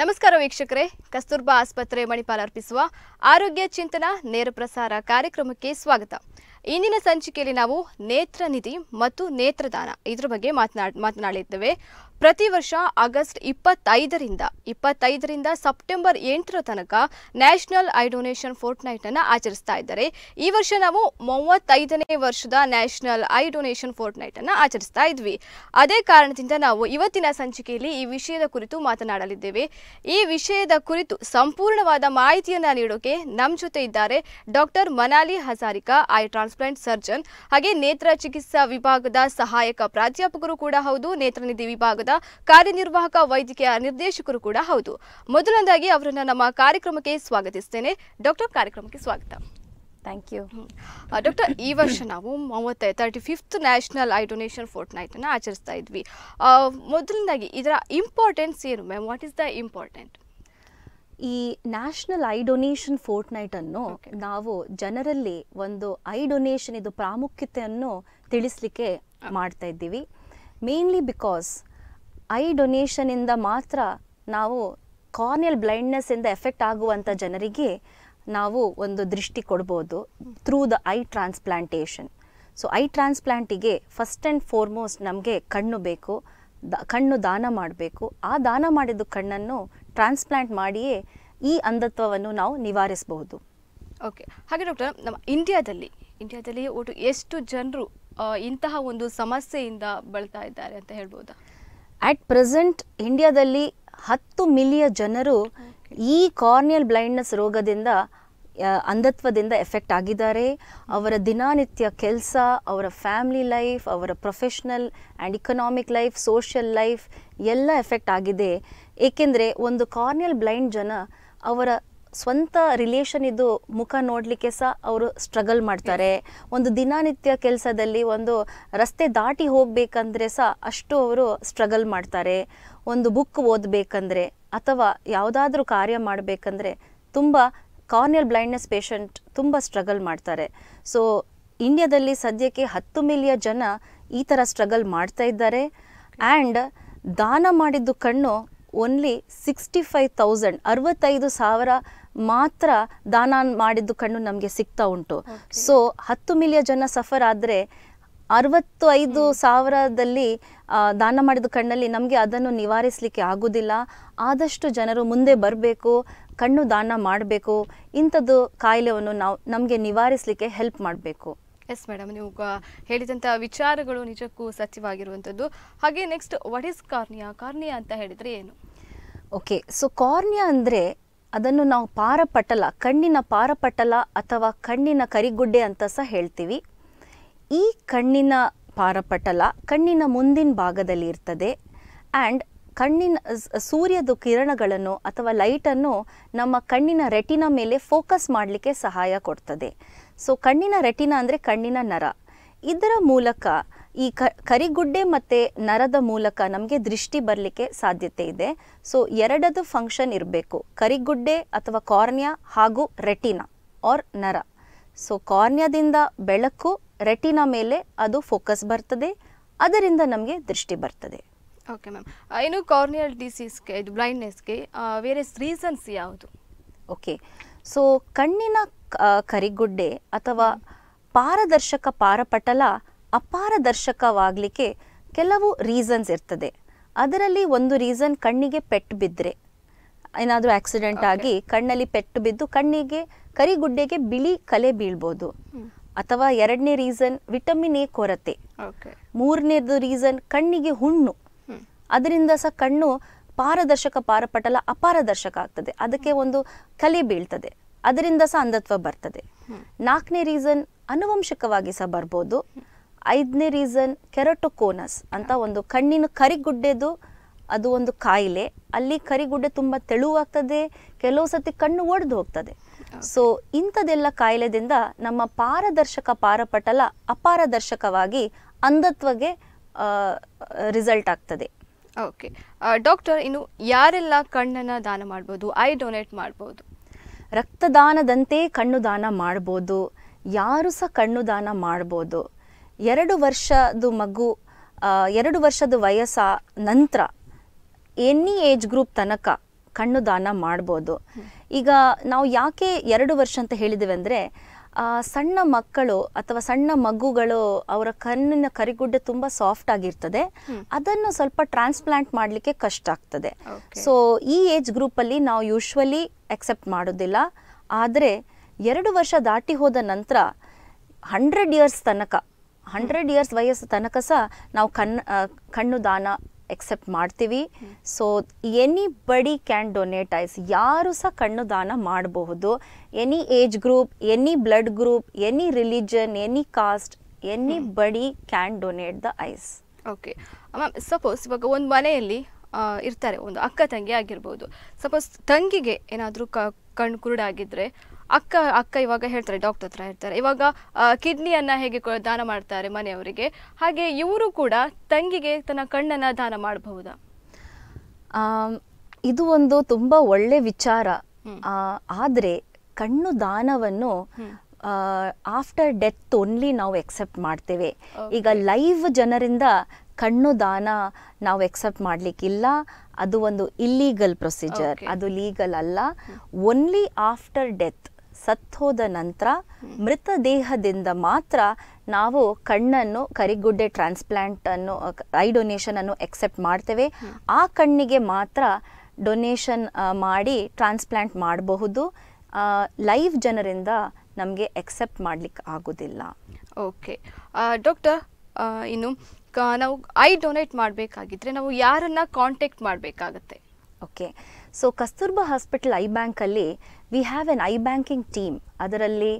ನಮಸ್ಕಾರ ವೀಕ್ಷಕರೇ ಕಸ್ತೂರ್ಬಾ ಆಸ್ಪತ್ರೆ ಮಣಿಪಾಲ ಅರ್ಪಿಸುವ ಆರೋಗ್ಯ ಚಿಂತನ ನೇರ ಪ್ರಸಾರ ಕಾರ್ಯಕ್ರಮಕ್ಕೆ ಸ್ವಾಗತ ಇಂದಿನ ಸಂಚಿಕೆಯಲ್ಲಿ ನಾವು ನೇತ್ರ ನಿಧಿ ಮತ್ತು ನೇತ್ರದಾನ ಇದರ ಬಗ್ಗೆ ಮಾತನಾಡಿದ್ದೇವೆ ಪ್ರತಿ ವರ್ಷ ಆಗಸ್ಟ್ ಇಪ್ಪತ್ತೈದರಿಂದ ಇಪ್ಪತ್ತೈದರಿಂದ ಸೆಪ್ಟೆಂಬರ್ ಎಂಟರ ತನಕ national eye donation fortnight ಅನ್ನು ಆಚರಿಸ್ತಾ ಇದ್ದಾರೆ ಈ ವರ್ಷ ನಾವು ಮೂವತ್ತೈದನೇ ವರ್ಷದ national eye donation fortnight ಅನ್ನು ಆಚರಿಸ್ತಾ ಇದ್ವಿ ಅದೇ ಕಾರಣದಿಂದ ನಾವು ಇವತ್ತಿನ ಸಂಚಿಕೆಯಲ್ಲಿ ಈ ವಿಷಯದ ಕುರಿತು ಮಾತನಾಡಲಿದ್ದೇವೆ ಈ ವಿಷಯದ ಕುರಿತು ಸಂಪೂರ್ಣವಾದ ಮಾಹಿತಿಯನ್ನು ನೀಡೋಕೆ ನಮ್ಮ ಜೊತೆ ಇದ್ದಾರೆ doctor Manali Hazarika eye transplant surgeon ಹಾಗೆ ನೇತ್ರ ಚಿಕಿತ್ಸಾ ವಿಭಾಗದ ಸಹಾಯಕ ಪ್ರಾಧ್ಯಾಪಕರು ಕೂಡ ಹೌದು ನಿಧಿ ವಿಭಾಗದ ಕಾರ್ಯನಿರ್ವಾಹಕ ವೈದ್ಯಕೀಯ ನಿರ್ದೇಶಕರು ಕೂಡ ಹೌದು ಮೊದಲನೇದಾಗಿ ಅವರನ್ನು ನಮ್ಮ ಕಾರ್ಯಕ್ರಮಕ್ಕೆ ಸ್ವಾಗತಿಸ್ತೇನೆ ಡಾಕ್ಟರ್ ಕಾರ್ಯಕ್ರಮಕ್ಕೆ ಸ್ವಾಗತ ಥ್ಯಾಂಕ್ ಯು ಡಾಕ್ಟರ್ ಈ ವರ್ಷ ನಾವು ಮೂವತ್ತೈ thirty fifth national eye donation ಫೋರ್ಟ್ ನೈಟನ್ನು ಆಚರಿಸ್ತಾ ಇದ್ವಿ ಮೊದಲನೇದಾಗಿ ಇದರ ಇಂಪಾರ್ಟೆನ್ಸ್ ಏನು ma'am what is the important ಈ ನ್ಯಾಷನಲ್ ಐ ಡೊನೇಷನ್ ಫೋರ್ಟ್ ನೈಟನ್ನು ನಾವು ಜನರಲ್ಲಿ ಒಂದು ಐ ಡೊನೇಷನ್ ಇದು ಪ್ರಾಮುಖ್ಯತೆಯನ್ನು ತಿಳಿಸ್ಲಿಕ್ಕೆ ಮಾಡ್ತಾ ಇದ್ದೀವಿ ಮೇನ್ಲಿ ಬಿಕಾಸ್ ಐ ಡೊನೇಷನಿಂದ ಮಾತ್ರ ನಾವು ಕಾರ್ನಿಯಲ್ ಬ್ಲೈಂಡ್ನೆಸ್ಸಿಂದ ಎಫೆಕ್ಟ್ ಆಗುವಂಥ ಜನರಿಗೆ ನಾವು ಒಂದು ದೃಷ್ಟಿ ಕೊಡ್ಬೋದು through the eye transplantation so eye ಟ್ರಾನ್ಸ್ಪ್ಲಾಂಟಿಗೆ ಫಸ್ಟ್ ಆ್ಯಂಡ್ ಫಾರ್ಮೋಸ್ಟ್ ನಮಗೆ ಕಣ್ಣು ಬೇಕು ದ ಕಣ್ಣು ದಾನ ಮಾಡಬೇಕು ಆ ದಾನ ಮಾಡಿದ ಕಣ್ಣನ್ನು ಟ್ರಾನ್ಸ್ಪ್ಲಾಂಟ್ ಮಾಡಿಯೇ ಈ ಅಂಧತ್ವವನ್ನು ನಾವು ನಿವಾರಿಸಬಹುದು ಓಕೆ ಹಾಗೆ ಡಾಕ್ಟರ್ ನಮ್ಮ ಇಂಡಿಯಾದಲ್ಲಿ ಇಂಡಿಯಾದಲ್ಲಿ ಒಟ್ಟು ಎಷ್ಟು ಜನರು ಇಂತಹ ಒಂದು ಸಮಸ್ಯೆಯಿಂದ ಬಳತಾ ಇದ್ದಾರೆ ಅಂತ ಹೇಳ್ಬೋದಾ ಅಟ್ ಪ್ರೆಸೆಂಟ್ ಇಂಡಿಯಾದಲ್ಲಿ ಹತ್ತು ಮಿಲಿಯ ಜನರು ಈ ಕಾರ್ನಿಯಲ್ ಬ್ಲೈಂಡ್ನೆಸ್ ರೋಗದಿಂದ ಅಂಧತ್ವದಿಂದ ಎಫೆಕ್ಟ್ ಆಗಿದ್ದಾರೆ ಅವರ ದಿನನಿತ್ಯ ಕೆಲಸ ಅವರ ಫ್ಯಾಮಿಲಿ ಲೈಫ್ ಅವರ professional and economic life social life ಎಲ್ಲ ಎಫೆಕ್ಟ್ ಆಗಿದೆ ಏಕೆಂದರೆ ಒಂದು ಕಾರ್ನಿಯಲ್ ಬ್ಲೈಂಡ್ ಜನ ಅವರ ಸ್ವಂತ ರಿಲೇಷನ್ ಇದು ಮುಖ ನೋಡಲಿಕ್ಕೆ ಸಹ ಅವರು ಸ್ಟ್ರಗಲ್ ಮಾಡ್ತಾರೆ ಒಂದು ದಿನನಿತ್ಯ ಕೆಲಸದಲ್ಲಿ ಒಂದು ರಸ್ತೆ ದಾಟಿ ಹೋಗಬೇಕಂದ್ರೆ ಸಹ ಅಷ್ಟು ಅವರು ಸ್ಟ್ರಗಲ್ ಮಾಡ್ತಾರೆ ಒಂದು ಬುಕ್ ಓದಬೇಕಂದ್ರೆ ಅಥವಾ ಯಾವುದಾದ್ರೂ ಕಾರ್ಯ ಮಾಡಬೇಕಂದ್ರೆ ತುಂಬ ಕಾರ್ನಿಯಲ್ ಬ್ಲೈಂಡ್ನೆಸ್ ಪೇಷಂಟ್ ತುಂಬ ಸ್ಟ್ರಗಲ್ ಮಾಡ್ತಾರೆ ಸೊ ಇಂಡಿಯಾದಲ್ಲಿ ಸದ್ಯಕ್ಕೆ ಹತ್ತು ಮಿಲಿಯ ಜನ ಈ ಥರ ಸ್ಟ್ರಗಲ್ ಮಾಡ್ತಾ ಇದ್ದಾರೆ ಆ್ಯಂಡ್ ದಾನ ಮಾಡಿದ್ದು ಕಣ್ಣು ಓನ್ಲಿ ಸಿಕ್ಸ್ಟಿ ಫೈವ್ ತೌಸಂಡ್ ಅರವತ್ತೈದು ಸಾವಿರ ಮಾತ್ರ ದಾನ ಮಾಡಿದ್ದು ಕಣ್ಣು ನಮಗೆ ಸಿಗ್ತಾ ಉಂಟು ಸೊ ಹತ್ತು ಮಿಲಿಯನ್ ಜನ ಸಫರ್ ಆದರೆ ಅರವತ್ತು ಐದು ಸಾವಿರದಲ್ಲಿ ದಾನ ಮಾಡಿದ ಕಣ್ಣಲ್ಲಿ ನಮಗೆ ಅದನ್ನು ನಿವಾರಿಸಲಿಕ್ಕೆ ಆಗೋದಿಲ್ಲ ಆದಷ್ಟು ಜನರು ಮುಂದೆ ಬರಬೇಕು ಕಣ್ಣು ದಾನ ಮಾಡಬೇಕು ಇಂಥದ್ದು ಕಾಯಿಲೆಯನ್ನು ನಾವು ನಮಗೆ ನಿವಾರಿಸಲಿಕ್ಕೆ ಹೆಲ್ಪ್ ಮಾಡಬೇಕು ಎಸ್ ಮೇಡಮ್ ನೀವು ಹೇಳಿದಂಥ ವಿಚಾರಗಳು ನಿಜಕ್ಕೂ ಸತ್ಯವಾಗಿರುವಂಥದ್ದು ಹಾಗೆ next what is cornea cornea ಅಂತ ಹೇಳಿದರೆ ಏನು ಓಕೆ ಸೊ ಕಾರ್ನಿಯಾ ಅಂದರೆ ಅದನ್ನು ನಾವು ಪಾರಪಟಲ ಕಣ್ಣಿನ ಪಾರಪಟಲ ಅಥವಾ ಕಣ್ಣಿನ ಕರಿಗುಡ್ಡೆ ಅಂತ ಸಹ ಹೇಳ್ತೀವಿ ಈ ಕಣ್ಣಿನ ಪಾರಪಟಲ ಕಣ್ಣಿನ ಮುಂದಿನ ಭಾಗದಲ್ಲಿ ಇರ್ತದೆ ಆ್ಯಂಡ್ ಕಣ್ಣಿನ ಸೂರ್ಯದ ಕಿರಣಗಳನ್ನು ಅಥವಾ ಲೈಟನ್ನು ನಮ್ಮ ಕಣ್ಣಿನ ರೆಟಿನ ಮೇಲೆ ಫೋಕಸ್ ಮಾಡಲಿಕ್ಕೆ ಸಹಾಯ ಕೊಡ್ತದೆ ಸೊ ಕಣ್ಣಿನ ರೆಟಿನ ಅಂದರೆ ಕಣ್ಣಿನ ನರ ಇದರ ಮೂಲಕ ಈ ಕ ಕರಿಗುಡ್ಡೆ ಮತ್ತು ನರದ ಮೂಲಕ ನಮಗೆ ದೃಷ್ಟಿ ಬರಲಿಕ್ಕೆ ಸಾಧ್ಯತೆ ಇದೆ ಸೊ ಎರಡದು ಫಂಕ್ಷನ್ ಇರಬೇಕು ಕರಿಗುಡ್ಡೆ ಅಥವಾ ಕಾರ್ನ್ಯ ಹಾಗೂ ರೆಟಿನಾ ಆರ್ ನರ ಸೊ ಕಾರ್ನ್ಯದಿಂದ ಬೆಳಕು ರೆಟಿನಾ ಮೇಲೆ ಅದು ಫೋಕಸ್ ಬರ್ತದೆ ಅದರಿಂದ ನಮಗೆ ದೃಷ್ಟಿ ಬರ್ತದೆ ಓಕೆ ಮ್ಯಾಮ್ ಇನ್ನು ಕಾರ್ನಿಯಲ್ ಡಿಸೀಸ್ಗೆ ಇದು ಬ್ಲೈಂಡ್ನೆಸ್ಗೆ ವೇರಿಯಸ್ ರೀಸನ್ಸ್ ಯಾವುದು ಓಕೆ ಸೊ ಕಣ್ಣಿನ ಕರಿಗುಡ್ಡೆ ಅಥವಾ ಪಾರದರ್ಶಕ ಪಾರಪಟಲ ಅಪಾರದರ್ಶಕವಾಗಲಿಕ್ಕೆ ಕೆಲವು ರೀಸನ್ಸ್ ಇರ್ತದೆ ಅದರಲ್ಲಿ ಒಂದು ರೀಸನ್ ಕಣ್ಣಿಗೆ ಪೆಟ್ಟು ಬಿದ್ದರೆ ಏನಾದರೂ ಆಕ್ಸಿಡೆಂಟ್ ಆಗಿ ಕಣ್ಣಲ್ಲಿ ಪೆಟ್ಟು ಬಿದ್ದು ಕಣ್ಣಿಗೆ ಕರಿಗುಡ್ಡೆಗೆ ಬಿಳಿ ಕಲೆ ಬೀಳ್ಬೋದು ಅಥವಾ ಎರಡನೇ ರೀಸನ್ ವಿಟಮಿನ್ ಎ ಕೊರತೆ ಮೂರನೇದು ರೀಸನ್ ಕಣ್ಣಿಗೆ ಹುಣ್ಣು ಅದರಿಂದ ಸಹ ಕಣ್ಣು ಪಾರದರ್ಶಕ ಪಾರಪಟಲ ಅಪಾರದರ್ಶಕ ಆಗ್ತದೆ ಅದಕ್ಕೆ ಒಂದು ಕಲೆ ಬೀಳ್ತದೆ ಅದರಿಂದ ಸಹ ಅಂಧತ್ವ ಬರ್ತದೆ ನಾಲ್ಕನೇ ರೀಸನ್ ಅನುವಂಶಿಕವಾಗಿ ಸಹ ಬರ್ಬೋದು ಐದನೇ ರೀಸನ್ ಕೆರಟೊಕೋನಸ್ ಅಂತ ಒಂದು ಕಣ್ಣಿನ ಕರಿಗುಡ್ಡೆದು ಅದು ಒಂದು ಕಾಯಿಲೆ ಅಲ್ಲಿ ಕರಿಗುಡ್ಡೆ ತುಂಬ ತೆಳುವಾಗ್ತದೆ ಕೆಲವು ಸತಿ ಕಣ್ಣು ಒಡೆದು ಹೋಗ್ತದೆ ಸೊ ಇಂಥದೆಲ್ಲ ಕಾಯಿಲೆದಿಂದ ನಮ್ಮ ಪಾರದರ್ಶಕ ಪಾರಪಟಲ ಅಪಾರದರ್ಶಕವಾಗಿ ಅಂಧತ್ವಗೆ ರಿಸಲ್ಟ್ ಆಗ್ತದೆ ಓಕೆ ಡಾಕ್ಟರ್ ಇನ್ನು ಯಾರೆಲ್ಲ ಕಣ್ಣನ್ನು ದಾನ ಮಾಡ್ಬೋದು ಐ ಡೊನೇಟ್ ಮಾಡ್ಬೋದು ರಕ್ತದಾನದಂತೆ ಕಣ್ಣು ದಾನ ಮಾಡ್ಬೋದು ಯಾರು ಸಹ ಕಣ್ಣು ದಾನ ಮಾಡ್ಬೋದು ಎರಡು ವರ್ಷದ ಮಗು ಎರಡು ವರ್ಷದ ವಯಸ್ಸ ನಂತರ ಎನಿ ಏಜ್ ಗ್ರೂಪ್ ತನಕ ಕಣ್ಣು ದಾನ ಮಾಡ್ಬೋದು ಈಗ ನಾವು ಯಾಕೆ ಎರಡು ವರ್ಷ ಅಂತ ಹೇಳಿದ್ದೇವೆ ಅಂದರೆ ಸಣ್ಣ ಮಕ್ಕಳು ಅಥವಾ ಸಣ್ಣ ಮಗುಗಳು ಅವರ ಕಣ್ಣಿನ ಕರಿಗುಡ್ಡೆ ತುಂಬ ಸಾಫ್ಟ್ ಆಗಿರ್ತದೆ ಅದನ್ನು ಸ್ವಲ್ಪ ಟ್ರಾನ್ಸ್ಪ್ಲಾಂಟ್ ಮಾಡಲಿಕ್ಕೆ ಕಷ್ಟ ಆಗ್ತದೆ ಸೊ ಈ ಏಜ್ ಗ್ರೂಪಲ್ಲಿ ನಾವು ಯೂಶ್ವಲಿ ಎಕ್ಸೆಪ್ಟ್ ಮಾಡೋದಿಲ್ಲ ಆದರೆ ಎರಡು ವರ್ಷ ದಾಟಿ ಹೋದ ನಂತರ ಹಂಡ್ರೆಡ್ ಇಯರ್ಸ್ ತನಕ ಹಂಡ್ರೆಡ್ ಇಯರ್ಸ್ ವಯಸ್ಸು ತನಕ ಸಹ ನಾವು ಕಣ್ಣು ಕಣ್ಣು ದಾನ ಎಕ್ಸೆಪ್ಟ್ ಮಾಡ್ತೀವಿ so anybody can donate eyes ಯಾರು ಸಹ ಕಣ್ಣು ದಾನ ಮಾಡಬಹುದು any age group any blood group any religion any caste anybody can donate the eyes okay ma'am suppose ಇವಾಗ ಒಂದು ಮನೆಯಲ್ಲಿ ಇರ್ತಾರೆ ಒಂದು ಅಕ್ಕ ತಂಗಿ ಆಗಿರ್ಬೋದು ಸಪೋಸ್ ತಂಗಿಗೆ ಏನಾದರೂ ಕ ಕಣ್ಣು ಕುರುಡಾಗಿದ್ದರೆ ಅಕ್ಕ ಅಕ್ಕ ಇವಾಗ ಹೇಳ್ತಾರೆ ಡಾಕ್ಟರ್ ಹತ್ರ ಹೇಳ್ತಾರೆ ಇವಾಗ ಕಿಡ್ನಿಯನ್ನು ಹೇಗೆ ದಾನ ಮಾಡ್ತಾರೆ ಮನೆಯವರಿಗೆ ಹಾಗೆ ಇವರು ಕೂಡ ತಂಗಿಗೆ ತನ್ನ ಕಣ್ಣನ್ನು ದಾನ ಮಾಡಬಹುದಾ ಇದು ಒಂದು ತುಂಬ ಒಳ್ಳೆ ವಿಚಾರ ಆದರೆ ಕಣ್ಣು ದಾನವನ್ನು ಆಫ್ಟರ್ ಡೆತ್ ಓನ್ಲಿ ನಾವು ಎಕ್ಸೆಪ್ಟ್ ಮಾಡ್ತೇವೆ ಈಗ ಲೈವ್ ಜನರಿಂದ ಕಣ್ಣು ದಾನ ನಾವು ಎಕ್ಸೆಪ್ಟ್ ಮಾಡಲಿಕ್ಕಿಲ್ಲ ಅದು ಒಂದು ಇಲ್ಲೀಗಲ್ ಪ್ರೊಸೀಜರ್ ಅದು ಲೀಗಲ್ ಅಲ್ಲ ಓನ್ಲಿ ಆಫ್ಟರ್ ಡೆತ್ ಸತ್ತೋದ ನಂತರ ಮೃತದೇಹದಿಂದ ಮಾತ್ರ ನಾವು ಕಣ್ಣನ್ನು ಕರಿಗುಡ್ಡೆ ಟ್ರಾನ್ಸ್ಪ್ಲಾಂಟ್ ಅನ್ನು ಐ ಡೊನೇಷನ್ ಅನ್ನು ಎಕ್ಸೆಪ್ಟ್ ಮಾಡ್ತೇವೆ ಆ ಕಣ್ಣಿಗೆ ಮಾತ್ರ ಡೊನೇಷನ್ ಮಾಡಿ ಟ್ರಾನ್ಸ್ಪ್ಲಾಂಟ್ ಮಾಡಬಹುದು ಲೈವ್ ಜನರಿಂದ ನಮಗೆ ಎಕ್ಸೆಪ್ಟ್ ಮಾಡಲಿಕ್ಕೆ ಆಗೋದಿಲ್ಲ ಓಕೆ ಡಾಕ್ಟರ್ ಇನ್ನು ನಾವು ಐ ಡೊನೇಟ್ ಮಾಡಬೇಕಾಗಿದ್ರೆ ನಾವು ಯಾರನ್ನು ಕಾಂಟ್ಯಾಕ್ಟ್ ಮಾಡಬೇಕಾಗತ್ತೆ okay so Kasturba hospital eye ಬ್ಯಾಂಕಲ್ಲಿ we have an eye banking team ಅದರಲ್ಲಿ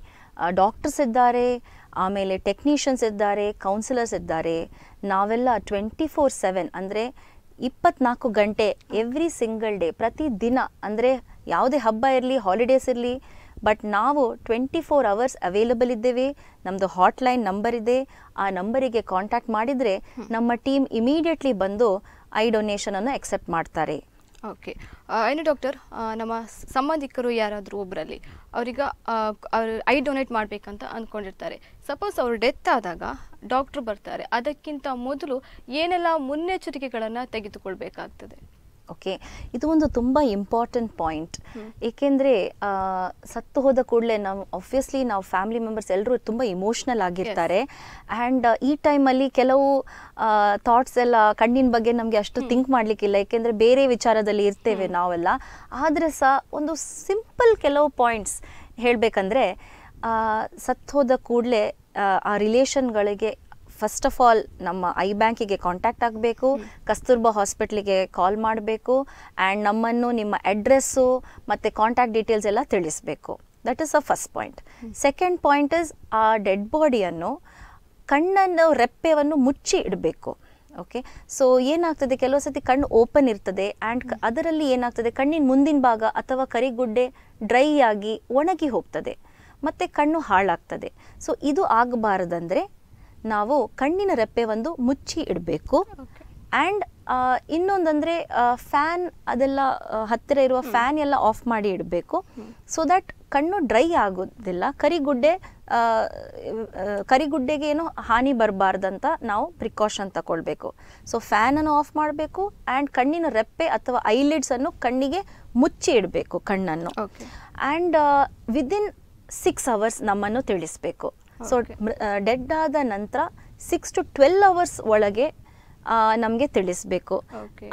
ಡಾಕ್ಟರ್ಸ್ ಇದ್ದಾರೆ ಆಮೇಲೆ ಟೆಕ್ನಿಷಿಯನ್ಸ್ ಇದ್ದಾರೆ ಕೌನ್ಸಿಲರ್ಸ್ ಇದ್ದಾರೆ ನಾವೆಲ್ಲ ಟ್ವೆಂಟಿ ಫೋರ್ ಸೆವೆನ್ ಅಂದರೆ ಇಪ್ಪತ್ನಾಲ್ಕು ಗಂಟೆ ಎವ್ರಿ ಸಿಂಗಲ್ ಡೇ ಪ್ರತಿ ದಿನ ಅಂದರೆ ಯಾವುದೇ ಹಬ್ಬ ಇರಲಿ ಹಾಲಿಡೇಸ್ ಇರಲಿ ಬಟ್ ನಾವು ಟ್ವೆಂಟಿ ಫೋರ್ ಅವರ್ಸ್ ಅವೈಲಬಲ್ ಇದ್ದೇವೆ ನಮ್ಮದು ಹಾಟ್ಲೈನ್ ನಂಬರ್ ಇದೆ ಆ ನಂಬರಿಗೆ ಕಾಂಟ್ಯಾಕ್ಟ್ ಮಾಡಿದರೆ ನಮ್ಮ ಟೀಮ್ ಇಮಿಡಿಯೇಟ್ಲಿ ಬಂದು ಐ ಡೊನೇಷನನ್ನು ಅಕ್ಸೆಪ್ಟ್ ಮಾಡ್ತಾರೆ ಓಕೆ ಏನು ಡಾಕ್ಟರ್ ನಮ್ಮ ಸಂಬಂಧಿಕರು ಯಾರಾದರೂ ಒಬ್ಬರಲ್ಲಿ ಅವರಿಗೆ ಅವರು ಐ ಡೊನೇಟ್ ಮಾಡಬೇಕಂತ ಅಂದ್ಕೊಂಡಿರ್ತಾರೆ ಸಪೋಸ್ ಅವರು ಡೆತ್ ಆದಾಗ ಡಾಕ್ಟ್ರು ಬರ್ತಾರೆ ಅದಕ್ಕಿಂತ ಮೊದಲು ಏನೆಲ್ಲ ಮುನ್ನೆಚ್ಚರಿಕೆಗಳನ್ನು ತೆಗೆದುಕೊಳ್ಬೇಕಾಗ್ತದೆ ಓಕೆ ಇದು ಒಂದು ತುಂಬ ಇಂಪಾರ್ಟೆಂಟ್ ಪಾಯಿಂಟ್ ಏಕೆಂದರೆ ಸತ್ತು ಹೋದ ಕೂಡಲೇ ನಾವು ಆಬ್ವಿಯಸ್ಲಿ ನಾವು ಫ್ಯಾಮಿಲಿ ಮೆಂಬರ್ಸ್ ಎಲ್ಲರೂ ತುಂಬ ಇಮೋಷ್ನಲ್ ಆಗಿರ್ತಾರೆ ಆ್ಯಂಡ್ ಈ ಟೈಮಲ್ಲಿ ಕೆಲವು ಥಾಟ್ಸ್ ಎಲ್ಲ ಕಣ್ಣಿನ ಬಗ್ಗೆ ನಮಗೆ ಅಷ್ಟು ಥಿಂಕ್ ಮಾಡಲಿಕ್ಕಿಲ್ಲ ಏಕೆಂದರೆ ಬೇರೆ ವಿಚಾರದಲ್ಲಿ ಇರ್ತೇವೆ ನಾವೆಲ್ಲ ಆದರೆ ಸಹ ಒಂದು ಸಿಂಪಲ್ ಕೆಲವು ಪಾಯಿಂಟ್ಸ್ ಹೇಳಬೇಕಂದ್ರೆ ಸತ್ತು ಹೋದ ಕೂಡಲೇ ಆ ರಿಲೇಷನ್ಗಳಿಗೆ ಫಸ್ಟ್ ಆಫ್ ಆಲ್ ನಮ್ಮ ಐ ಬ್ಯಾಂಕಿಗೆ ಕಾಂಟ್ಯಾಕ್ಟ್ ಆಗಬೇಕು ಕಸ್ತೂರ್ಬಾ ಹಾಸ್ಪಿಟ್ಲಿಗೆ ಕಾಲ್ ಮಾಡಬೇಕು ಆ್ಯಂಡ್ ನಮ್ಮನ್ನು ನಿಮ್ಮ ಅಡ್ರೆಸ್ಸು ಮತ್ತು ಕಾಂಟ್ಯಾಕ್ಟ್ ಡೀಟೇಲ್ಸ್ ಎಲ್ಲ ತಿಳಿಸಬೇಕು that is a first point second point is ಆ ಡೆಡ್ ಬಾಡಿಯನ್ನು ಕಣ್ಣನ್ನು ರೆಪ್ಪೆಯನ್ನು ಮುಚ್ಚಿ ಇಡಬೇಕು ಓಕೆ ಸೊ ಏನಾಗ್ತದೆ ಕೆಲವು ಸತಿ ಕಣ್ಣು ಓಪನ್ ಇರ್ತದೆ ಆ್ಯಂಡ್ ಅದರಲ್ಲಿ ಏನಾಗ್ತದೆ ಕಣ್ಣಿನ ಮುಂದಿನ ಭಾಗ ಅಥವಾ ಕರಿಗುಡ್ಡೆ ಡ್ರೈ ಆಗಿ ಒಣಗಿ ಹೋಗ್ತದೆ ಮತ್ತು ಕಣ್ಣು ಹಾಳಾಗ್ತದೆ ಸೊ ಇದು ಆಗಬಾರ್ದಂದ್ರೆ ನಾವು ಕಣ್ಣಿನ ರೆಪ್ಪೆ ಒಂದು ಮುಚ್ಚಿ ಇಡಬೇಕು ಆ್ಯಂಡ್ ಇನ್ನೊಂದಂದರೆ ಫ್ಯಾನ್ ಅದೆಲ್ಲ ಹತ್ತಿರ ಇರುವ ಫ್ಯಾನ್ ಎಲ್ಲ ಆಫ್ ಮಾಡಿ ಇಡಬೇಕು ಸೊ ದಟ್ ಕಣ್ಣು ಡ್ರೈ ಆಗೋದಿಲ್ಲ ಕರಿಗುಡ್ಡೆ ಕರಿಗುಡ್ಡೆಗೆ ಏನು ಹಾನಿ ಬರಬಾರ್ದಂತ ನಾವು ಪ್ರಿಕಾಷನ್ ತಗೊಳ್ಬೇಕು ಸೊ ಫ್ಯಾನನ್ನು ಆಫ್ ಮಾಡಬೇಕು ಆ್ಯಂಡ್ ಕಣ್ಣಿನ ರೆಪ್ಪೆ ಅಥವಾ ಐಲಿಡ್ಸನ್ನು ಕಣ್ಣಿಗೆ ಮುಚ್ಚಿ ಇಡಬೇಕು ಕಣ್ಣನ್ನು ಆ್ಯಂಡ್ ವಿದಿನ್ ಸಿಕ್ಸ್ ಅವರ್ಸ್ ನಮ್ಮನ್ನು ತಿಳಿಸ್ಬೇಕು ಸೊ ಡೆಡ್ ಆದ ನಂತರ ಸಿಕ್ಸ್ ಟು ಟ್ವೆಲ್ ಅವರ್ಸ್ ಒಳಗೆ ನಮಗೆ ತಿಳಿಸ್ಬೇಕು